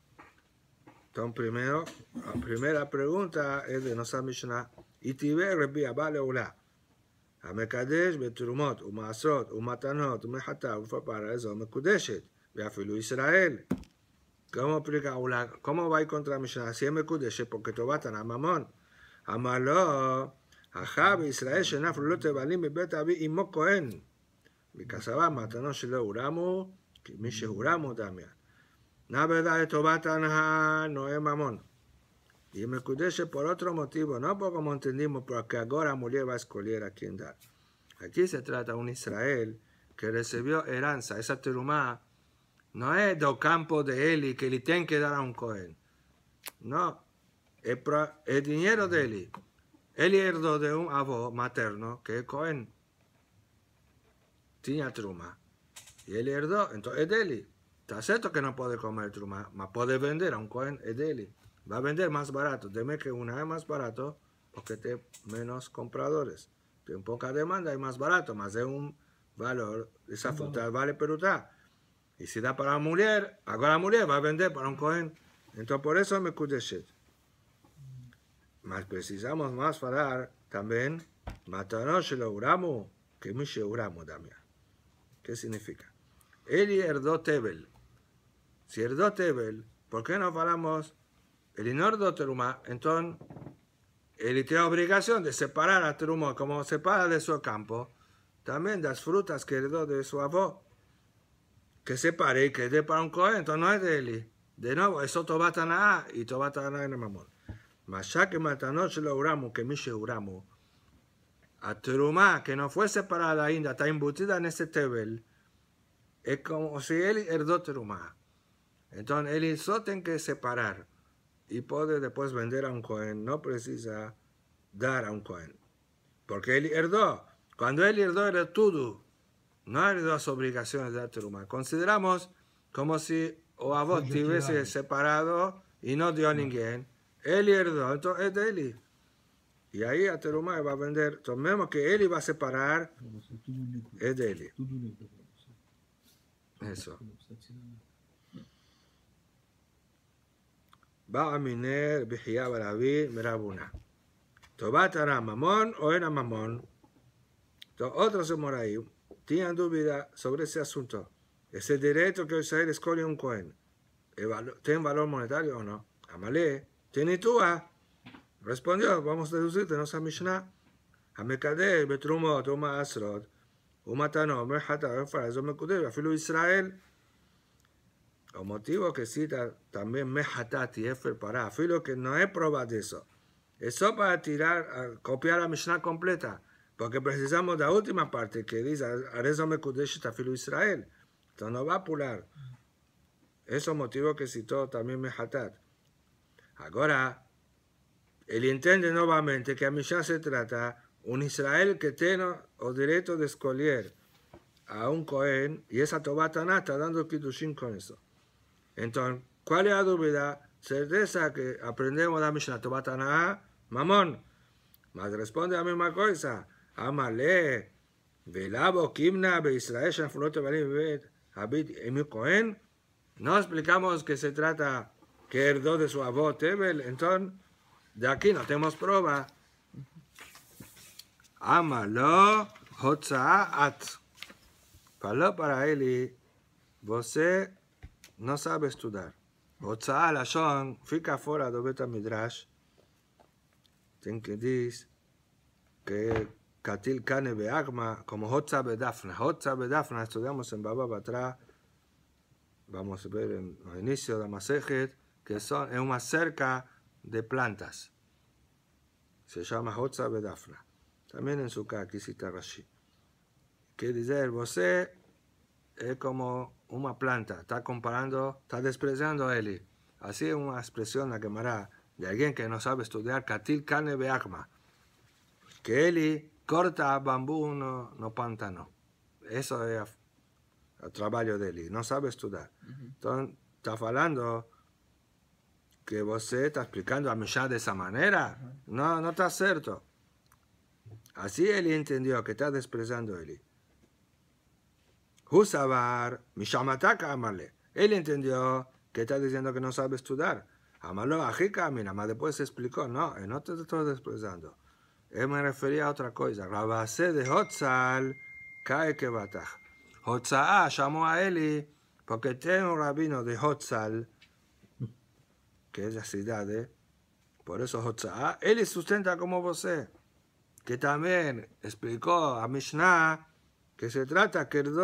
Entonces, primero, la primera pregunta es de nuestra Mishnah. Itibe un Abba Leula. המקדש בתרומות ומעשרות ומתנות ומחטא ובפרה זו מקודשת ואפילו ישראל. ¿Cómo aplica una? ¿Cómo va contra Mishnah? Si es Mekudeshe, porque tobatan a Mamón. Amaló, Ajab, Israel, Shenaf, Lote, Balim, Bet, Abi y Mocoen. Mi no se lo juramos, que me se juramos también. La verdad esto va tan no es mamón. Y me escuché por otro motivo, no por como entendimos, porque ahora mujer va a escoger a quién dar. Aquí se trata de un Israel que recibió heranza, esa terumá, no es del campo de Eli que le tienen que dar a un Cohen. No, es dinero de Eli. Eli heredó de un abuelo materno que es Cohen tenía truma. Y él heredó, entonces es de él. que no puede comer truma, pero puede vender a un cohen, es Va a vender más barato. Deme que una vez más barato porque te menos compradores. Tiene poca demanda y más barato, más de un valor. Esa fruta vale pero está, Y si da para la mujer, ahora la mujer va a vender para un cohen. Entonces por eso me kudeshet. más precisamos más dar también. Matarnos, lo logramos que mi logramos Damián. ¿Qué significa? Eli herdó Tebel. Si herdó Tebel, ¿por qué no paramos el inordo Teruma? Entonces, él tiene obligación de separar a Teruma como separa de su campo, también las frutas que heredó de su avó, que separe y que dé para un cohen, entonces no es de él. De nuevo, eso Tobatana y Tobatana en el mamón. Mas ya que Matanot lo uramo, que Mishe uramo, a Trumá, que no fue separada ainda, está embutida en ese Tebel, es como si él herdó Trumá. Entonces, él hizo tiene que separar y puede después vender a un Cohen, no precisa dar a un Cohen, porque él herdó Cuando él herdó era todo, no herdó las obligaciones de la Consideramos como si Oavot te separado y no dio a nadie. Él herdó entonces es de él. Y ahí Aterumay va a vender, tomemos que él iba a separar, es de él. Eso. Va a miner, Bihia Barabi, Merabuna. Tobat mamón o era mamón. Otros Emoraim tenían duda sobre ese asunto. Ese derecho que Israel escoge un cohen, ¿tiene valor monetario o no? Amalé, tiene tú a. Respondió, vamos a deducir de nuestra Mishnah. asrod Uma Tano, ומתנות ומחטא ופרס ומקודש afilo Israel O motivo que cita también y Hefer para filo que no es prueba de eso. Eso para tirar, a copiar la Mishnah completa, porque precisamos la última parte que dice Arezo Mekudesh Tafilu Israel. Entonces no va a apurar. Eso motivo que citó también me Mehatat. Ahora, él entiende nuevamente que a Mishá se trata un Israel que tiene o derecho de escolher a un Cohen y esa Tobatana está dando Kiddushin con eso. Entonces, ¿cuál es la duda? Certeza que aprendemos la Mishnah Tobatana? mamón. Mas responde la misma cosa. Amale, velabo, kimna, be Israel, habit, emi Cohen. No explicamos que se trata que herdó de su avot Tebel, Entonces, de aquí no tenemos prueba. Amalo hotzaat. Faló para él Eli. Você No sabe estudar. la lashon fica fora do Beta Midrash. Tem que decir que Katil Kane Beagma, como Hotza Bedafna. Hotza Bedafna estudiamos en Baba Batra. Vamos a ver en, los inicio de la Masejet, que son, es una cerca de plantas. Se llama Hotza Bedafna. También en su aquí cita Rashi. Que dice, el es como una planta. Está comparando, está despreciando a Eli. Así es una expresión la quemará de alguien que no sabe estudiar Katil Kane Beagma. Que Eli corta bambú no, no pantano. Eso es el trabajo de Eli. No sabe estudiar. Entonces, está hablando que vos está explicando a ya de esa manera. No, no está cierto. Así él entendió que está desprezando él Eli. Husabar, Mishamataka Amarle. Él entendió que está diciendo que no sabe estudiar. Amalo a mira, más después se explicó. No, eh, no te estoy desprezando. Él me refería a otra cosa. Rabase de Hotzal, cae que bataj. Ah, llamó a Eli porque tengo un rabino de Hotzal que es la ciudad por eso Hotzah, él sustenta como vos, que también explicó a Mishnah que se trata que el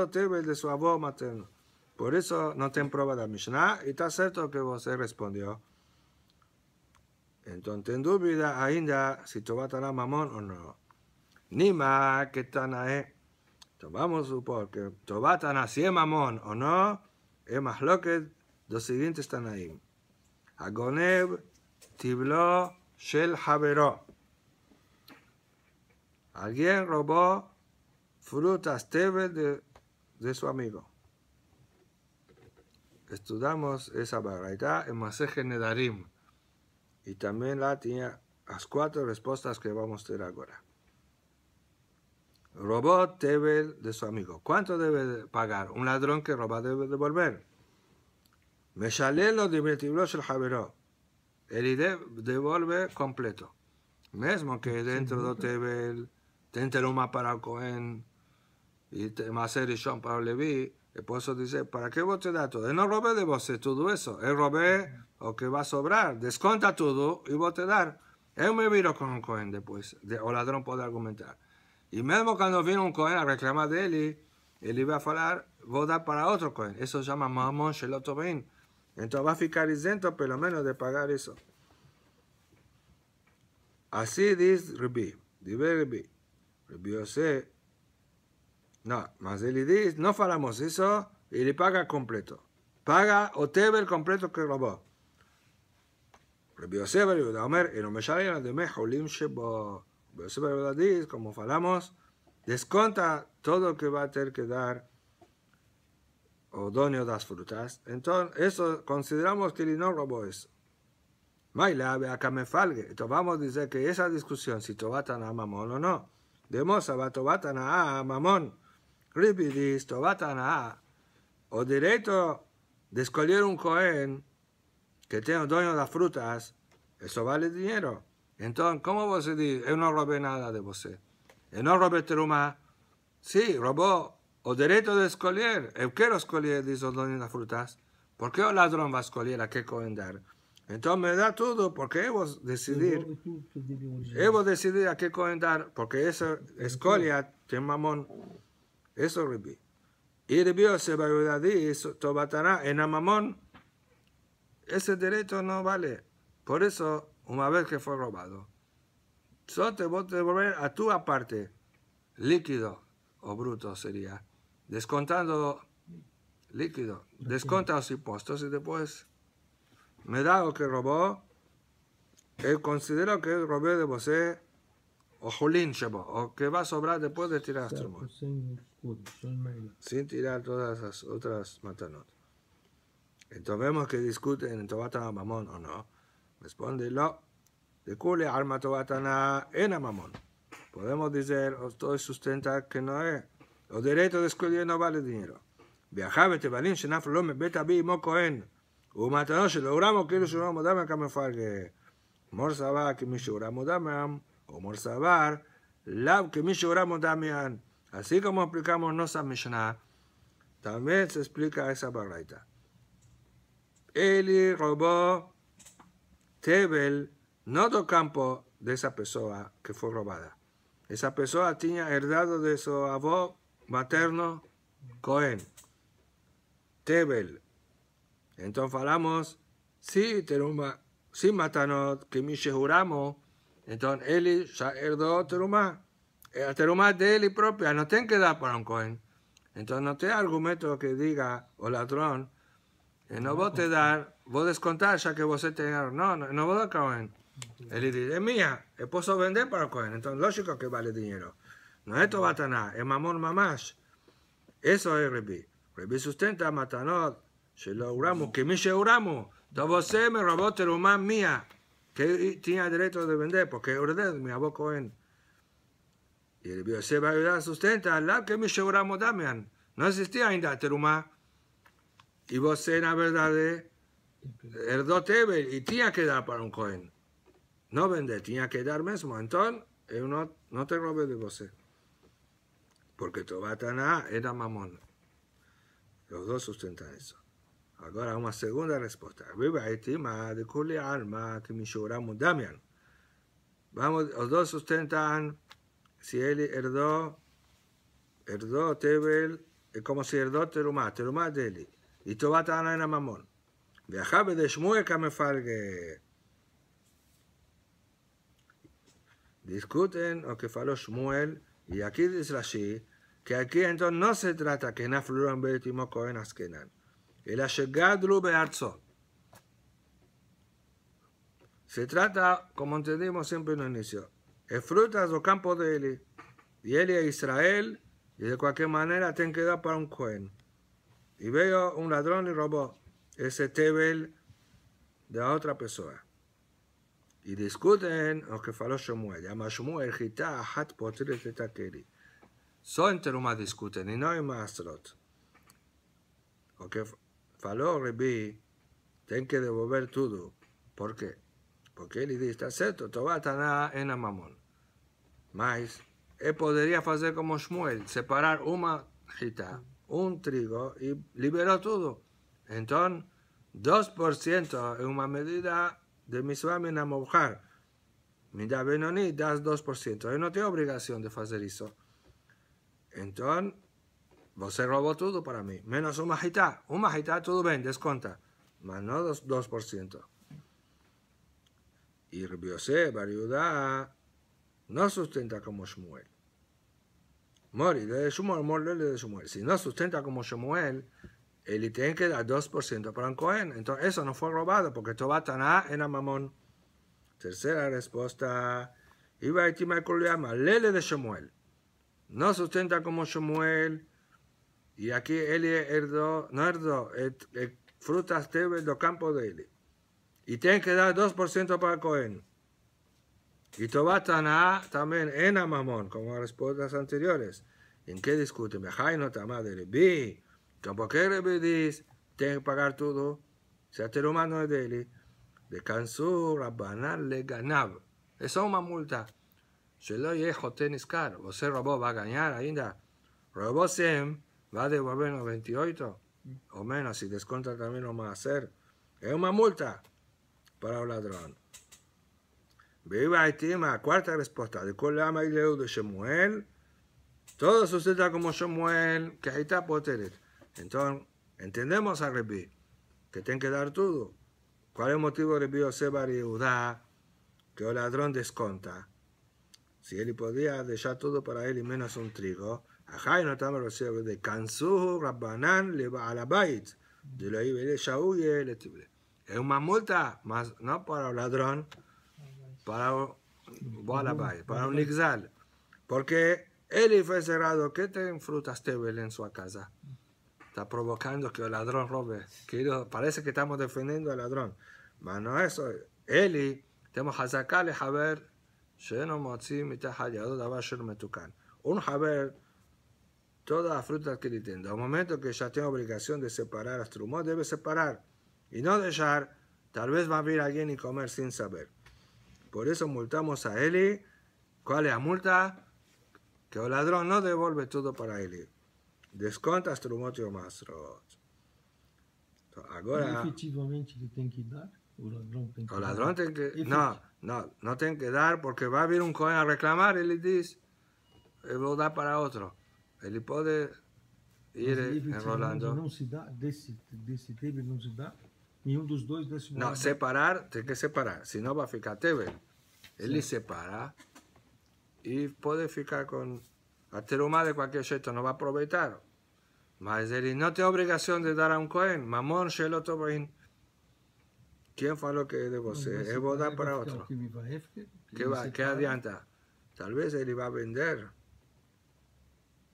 de su abuelo materno. Por eso no te prueba de Mishnah y está cierto que vos respondió. Entonces, en duda ainda si es Mamón o no. ni más que Entonces, Vamos a supor que Tobatana si es Mamón o no, es más lo que los siguientes están ahí. Agonev tiblo shel haberó Alguien robó frutas tebel de, su amigo. Estudiamos esa variedad en Maseje Nedarim y también la tenía las cuatro respuestas que vamos a tener ahora. Robó tebel de su amigo. ¿Cuánto debe pagar? Un ladrón que roba debe devolver. Me sale lo diminutivo el Javero. El ID devuelve completo. mesmo que dentro de te ten más para el Cohen y más Erishon para Levi. El pozo dice, ¿para qué vos te da todo? Él no robé de vos todo eso. Él robé lo que va a sobrar. Desconta todo y vos te dar. Él me viro con un Cohen después. De, o ladrón puede argumentar. Y mesmo cuando vino un Cohen a reclamar de él, él iba a hablar, vos dar para otro Cohen. Eso se llama Mamón Shelotobin entonces va a ficar exento por lo menos de pagar eso. Así dice Rubí, Dice Rubí. Rubí José. No, más él dice, no falamos eso y le paga completo. Paga o ve el completo que robó. Rubí José bar Yehuda y no me sale, de Mejolim Shebo. Rabbi José como falamos, desconta todo lo que va a tener que dar o dueño de las frutas. Entonces, eso consideramos que no robó eso. ave acá me falgue. Entonces vamos a decir que esa discusión, si tobatan a mamón o no, de moza va tobatan a mamón. Ribidis tobatan a o derecho de escoger un cohen que tenga dueño de las frutas, eso vale dinero. Entonces, ¿cómo vos decís? Yo no robé nada de vos. Yo e no robé teruma. Sí, robó o derecho de escolher, Eu quiero escolher dice el de las frutas. ¿Por qué el oh ladrón va a a qué comendar? Entonces me da todo porque he decidir, debo decidir a qué comendar porque esa escolia tiene mamón. Eso Ribí. Y Ribí oh, se va a ayudar y tobatará en mamón. Ese derecho no vale. Por eso, una vez que fue robado, solo te voy a devolver a tu aparte, líquido o bruto sería descontando líquido, desconta los impuestos y después me da lo que robó. Y considero que robé de vos o Julín o que va a sobrar después de tirar Astromón. Sin tirar todas las otras matanotas Entonces vemos que discuten en Tobatana Mamón o no. Responde, no. De cule arma Tobatana en Mamón. Podemos decir, oh, estoy sustenta que no es. Los derechos de escudir no valen dinero. Viajaba este valín se lo me beta vi, moco en. U matador, si dame que su ramo, que a camufarge. Morsaba, que mi lloramos, dame, O morsabar, la que mi lloramos, dame. Así como explicamos no a también se explica esa barraita. Eli robó Tebel, no do campo de esa persona que fue robada. Esa persona tenía heredado de su abuelo materno, Cohen. Tebel. Entonces falamos, si teruma, sí, matanot, que me juramos, entonces él ya heredó teruma. La teruma de y eh, propia no tiene que dar para un Cohen. Entonces no te argumento que diga, o ladrón, eh, no vos te dar, vos descontar ya que vos te No, no, no vos a Cohen. él dice, es mía, esposo vender para Cohen. Entonces lógico que vale dinero. No es Tobatana, es Mamón Mamash. Eso es Rebí. Rebí sustenta Matanot, oramos que mi me robó robó Rumán mía, que tenía derecho de vender, porque orden mi abuelo Cohen. Y Rebí ayudar a sustenta, la que mi oramos Damian. No existía ainda teruma, Y vos en la verdad heredó y tenía que dar para un cohen. No vender, tenía que dar mismo. Entonces, eh, no, no te robé de vos. Eh porque Tobatana era mamón. Los dos sustentan eso. Ahora una segunda respuesta. resposta. de Kuli Alma, que Mishuramu Damian. Vamos, los dos sustentan si él herdó, herdó Tebel, como si herdó Terumá, Terumá de él. Y Tobatana era mamón. Viajaba de Shmuel falgue Discuten lo que faló Shmuel, y aquí dice así, que aquí entonces no se trata que Nafluran Beitimo en Askenan. El Ashegadlu Bearzot. Se trata, como entendimos siempre en el inicio, de frutas o campos de él. Y Eli es Israel, y de cualquier manera ten que dar para un Cohen. Y veo un ladrón y robó ese Tebel de otra persona. Y discuten lo que faló Shemuel. Llama Shemuel, Gita, Hat, Potri, Teta, Så entre de y no más Maastricht. O que falou B ten que devolver todo. Por qué? Porque ele diz, está certo, estar nada en na mamón, Mas, él podría hacer como Shmuel, separar una jita, un trigo y liberar todo. Entonces, 2% es una medida de Misvá Mi da Benoni, das 2%. él no tiene obligación de hacer eso. Entonces, vos robó todo para mí, menos un mitad. Un mitad, todo bien, desconta, más no 2%. Y Rebiose, ayudar, no sustenta como Shmuel. Mori, de Shmuel, le de Shmuel. Si no sustenta como Shmuel, él tiene que dar 2% para un Cohen. Entonces, eso no fue robado porque va taná en mamón. Tercera respuesta. Iba a le de Shmuel no sustenta como Shmuel, y aquí él herdó, no herdó, eh, eh, frutas de los campos de él Y tienen que dar 2% para Cohen. Y Tobatana también en Amamón, como las respuestas anteriores. ¿En qué discuten? Mejai no más de que es que dice? Tiene que pagar todo. Si el este humano de Eli. Descansó Rabbanal le ganaba. es una multa car o José robó, va a ganar ainda. Robó 100, va a devolver 98 o menos, si desconta también lo va a hacer. Es una multa para un ladrón. Viva tema cuarta respuesta. De Kolama y Leu de Shemuel. Todo sucede como Shemuel, que está poteret. Pues, Entonces, entendemos a Rebí, que tiene que dar todo. ¿Cuál es el motivo de Rebí y Udá que el ladrón desconta? si él podía dejar todo para él y menos un trigo, no de Kansuhu Rabbanan le va a la bait, de lo Es una multa, más no para un ladrón, para un, para un Porque él fue cerrado, que te frutas tebel en su casa? Está provocando que el ladrón robe. que parece que estamos defendiendo al ladrón. Pero no es eso. él, tenemos que sacarle a ver un haber toda la fruta que le tenga. Al momento que ya tiene obligación de separar astrumo debe separar y no dejar. Tal vez va a venir alguien y comer sin saber. Por eso multamos a Eli. ¿Cuál es la multa? Que el ladrón no devuelve todo para Eli. Descontas trumot y Ahora. Efectivamente le que dar. O ladrón tiene que... No, no, no tiene que dar porque va a venir un cohen a reclamar él le dice, lo dar para otro. Él puede ir enrolando. No se da, dos No, separar, tiene que separar, si no va a ficar tebe Él separa y puede ficar con... Até más de cualquier jeito no va a aprovechar Mas él no tiene obligación de dar a un cohen. Mamón, lo toboin. ¿Quién fue lo que de vos? Pues es boda para otro. ¿Qué, va, ¿Qué adianta? Tal vez él iba a vender.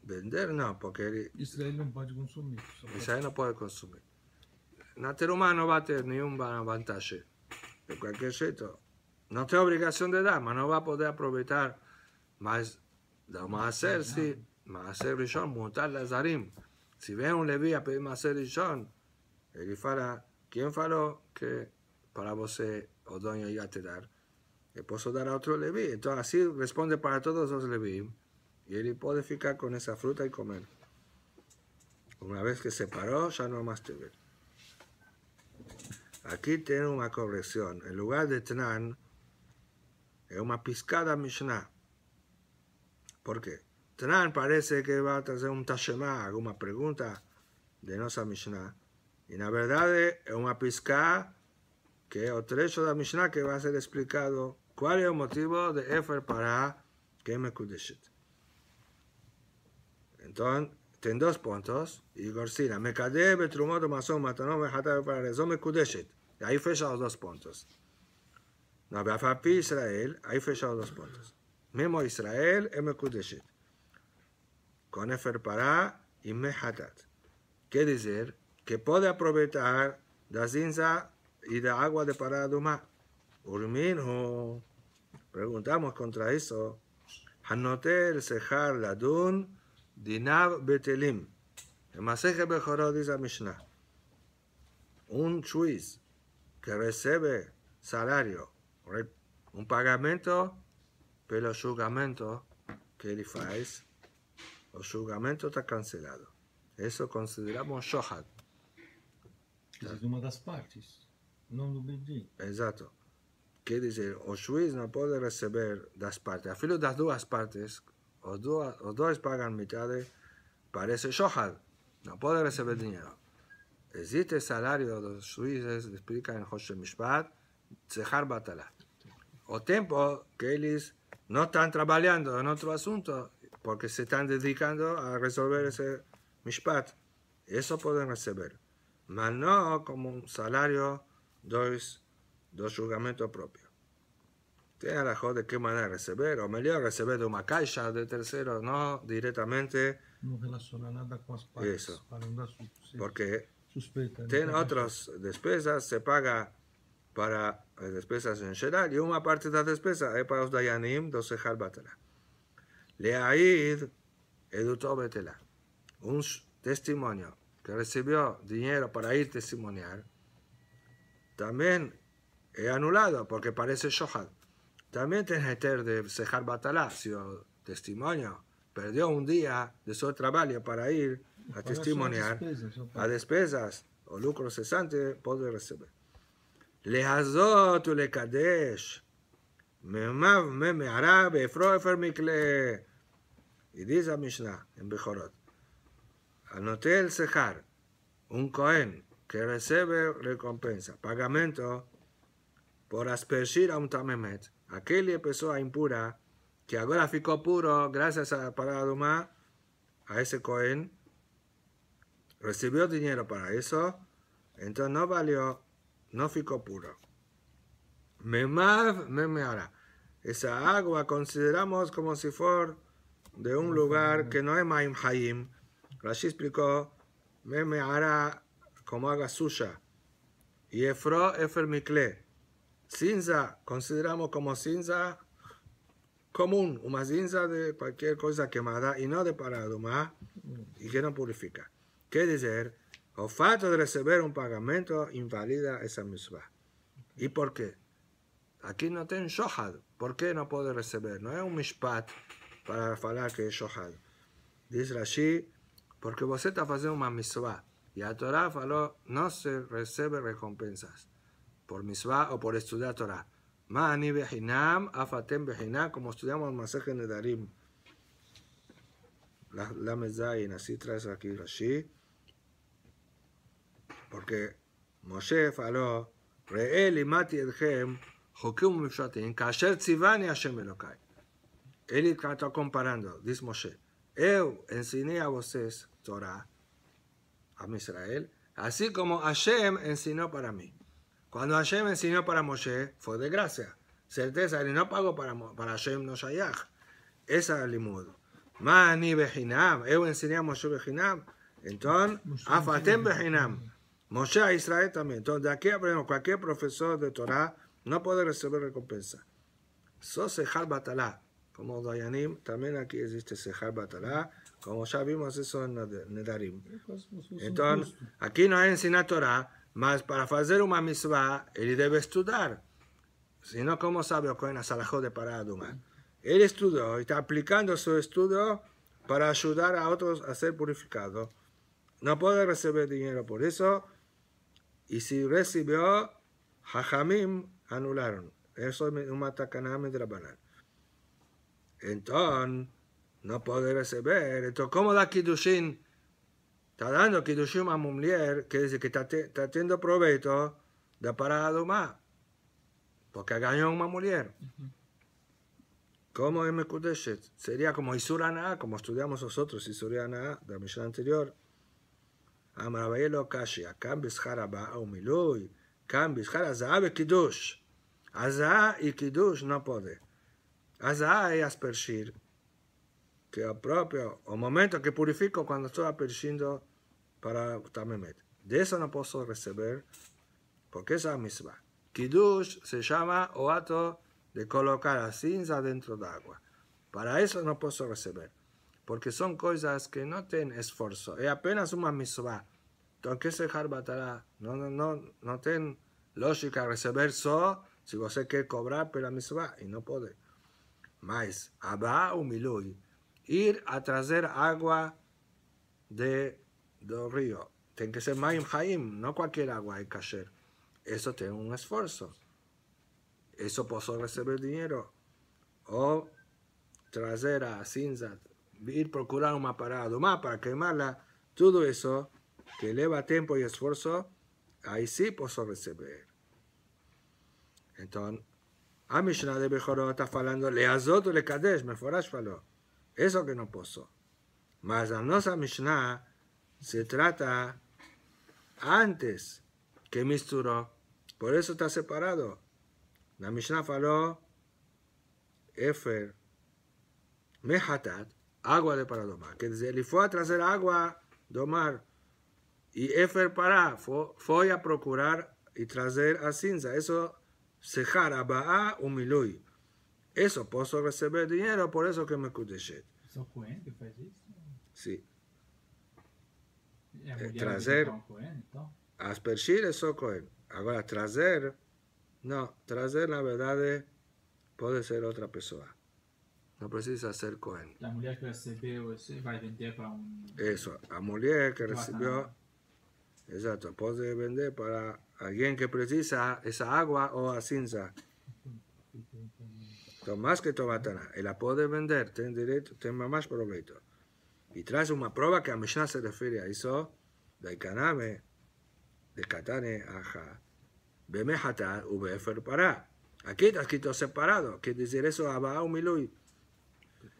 Vender no, porque él, Israel no puede consumir. Israel no puede consumir. Nater humano va a tener ningún avantaje. De cualquier sitio. No tiene obligación de dar, pero no va a poder aprovechar más. a hacer sí. hacer montar mutar Lazarim. Si ve un Leví a pedir más Rishon, él fará. ¿Quién faló que para vosotros y a te dar. Le puedo dar a otro Leví. Entonces así responde para todos los Leví. Y él puede ficar con esa fruta y comer. Una vez que se paró, ya no más te ve. Aquí tiene una corrección. En lugar de Tnan, es una piscada Mishnah. ¿Por qué? Tnan parece que va a hacer un Tashema, alguna pregunta de nuestra Mishnah. Y la verdad es una piscada que el trecho de la Mishnah que va a ser explicado cuál es el motivo de Efer para que me Kudeshit. Entonces, tiene dos puntos. Y Gorsina, me cadé, me trumoto, maso matanome me para rezó, me Kudeshit. Ahí fecha los dos puntos. No, Beafapi Israel, ahí fecha los dos puntos. Mismo Israel, me Kudeshit. Con Efer para y me jatat. Quiere decir que puede aprovechar la zinza y de agua de Paraduma. Urmino, preguntamos contra eso. Hanotel Sejar Ladun Dinav Betelim. El Maseje de dice Mishnah. Un chuiz que recibe salario, un pagamento, pero el juzgamento que él faz, el juzgamento está cancelado. Eso consideramos shohad. Es una de las partes non Exacto. Quiere decir, suizos no puede recibir las partes. A filo las dos partes, los dos, dos pagan mitad, parece Shohad. No puede recibir dinero. Existe salario de los suizos, explica en José Mishpat, Zehar Batalat. O tiempo que ellos no están trabajando en otro asunto porque se están dedicando a resolver ese Mishpat. Eso pueden recibir. Pero no como un salario dos, dos juzgamentos propios. Tiene la de qué manera recibir, o mejor recibir de una caixa de tercero, no directamente. No relaciona nada con las Eso. Porque tiene otras despesas, se paga para eh, despesas en general, y una parte de las despesas es para los dayanim, dos sejal batala. Leaid edutó betela. Un testimonio que recibió dinero para ir testimoniar, también he anulado porque parece Shohad. También que Heter de Sejar Batalá, si testimonio perdió un día de su trabajo para ir a testimoniar a despesas o lucro cesante, puede recibir. tu le kadesh, memav me mehará befroefer mikle. Y dice a Mishnah en Bejorot, anoté el Sejar, un Cohen que recibe recompensa, pagamento por aspergir a un Tamemet. Aquella persona impura que ahora ficó puro gracias a Paraduma, a ese Cohen, recibió dinero para eso, entonces no valió, no ficó puro. Memav memeara. Esa agua consideramos como si fuera de un lugar que no es Maim Hayim. Rashi explicó, memeara como haga suya. Y Efro mikle. Cinza, consideramos como cinza común, una cinza de cualquier cosa quemada y no de parado más, y que no purifica. ¿Qué decir? O fato de recibir un pagamento invalida esa misma. ¿Y por qué? Aquí no ten shohad. ¿Por qué no puede recibir? No es un mishpat para hablar que es shohad. Dice Rashi, porque usted está haciendo una misma. Y a Torah faló, no se recibe recompensas por misva o por estudiar Torah. Ma'ani behinam, afatem behinam, como estudiamos el masaje en Darim. La, la y así traes aquí Rashi. Porque Moshe faló, y mati edhem, hukum en kasher tzivani Hashem elokai. Él está comparando, dice Moshe, eu enseñé a vosotros Torah, a Israel, así como Hashem enseñó para mí. Cuando Hashem enseñó para Moshe, fue de gracia. Certeza, él no pagó para, para Hashem no Shayach. Esa es el limud. Mani Bejinam, yo enseñé a Moshe Bejinam. Entonces, Afatem Bejinam. Moshe a Israel también. Entonces, de aquí aprendemos, cualquier profesor de Torah no puede recibir recompensa. Sos Sejal Batalá. Como Dayanim, también aquí existe Sejal Batalá como ya vimos eso en Nedarim. Entonces, aquí no hay en Torah, mas para hacer una misma, él debe estudiar. Si no, ¿cómo sabe o Cohen de Paraduma? Él estudió y está aplicando su estudio para ayudar a otros a ser purificados. No puede recibir dinero por eso. Y si recibió, Jajamim anularon. Eso es un matacaname de la banana. Entonces, no puede recibir. Entonces, ¿cómo da Kiddushin? Está dando Kiddushin a mujer, que dice que está, está teniendo provecho de parado más. Porque ha ganado una mujer. ¿Cómo es Mekudeshet? Sería como Isurana, como estudiamos nosotros, Isurana, de la misión anterior. amarabelo Kashi, Akambis Haraba, Umilui, Kambis be Kiddush. Azá y Kiddush no puede. Azá es Aspershir que propio, o momento que purifico cuando estoy aprendiendo para Tamemet. De eso no puedo recibir porque esa misma. Kiddush se llama o acto de colocar la cinza dentro de agua. Para eso no puedo recibir, porque son cosas que no tienen esfuerzo. Es apenas una misma. Entonces, se hará? No, no, no, no tiene lógica recibir solo si usted quiere cobrar por la misma y no puede. Más, abá o ir a traer agua de, del río. Tiene que ser maim Haim, no cualquier agua hay kasher. Eso tiene un esfuerzo. Eso puedo recibir dinero. O traer a Sinzat, ir procurar una parada, más para quemarla, todo eso que eleva tiempo y esfuerzo, ahí sí puedo recibir. Entonces, a Mishnah de Bejorot está hablando, le azot le kadesh, me forás faló. Eso que no puedo, Mas la nuestra Mishnah se trata antes que misturó. Por eso está separado. La Mishnah faló Efer Mehatat, agua de para domar. Que desde él fue a traer agua domar. Y Efer para, fue, a procurar y traer a Cinza. Eso se jaraba a eso, puedo recibir dinero, por eso que me Kudeshet. So Cohen que hace eso? Sí. traer. trazer. Aspergir es Cohen. Ahora, traer, No, Traer, la verdad es, puede ser otra persona. No precisa ser Cohen. La mujer que recibió va a vender para un. Eso, la mujer que recibió. Exacto, puede vender para alguien que precisa esa agua o cinza. Tomás que Tobatana, el apodo de vender, ten derecho, ten más provecho. Y trae una prueba que a Mishnah se refiere a eso, de Kaname, de Katane, Aja, Bemehatar, Ubefer, para Aquí está escrito separado, quiere decir eso, Humilui.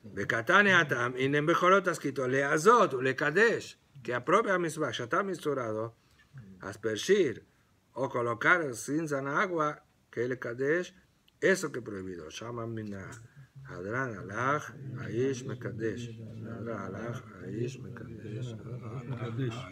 De Katane, Atam, y en mejoro está escrito, le kadesh, que apruebe a Misbah, ya está misturado, aspergir o colocar sin en agua, que kadesh, eso que prohibido. Shaman mina. Hadran alaj, aish mekadesh. adran alaj, aish mekadesh.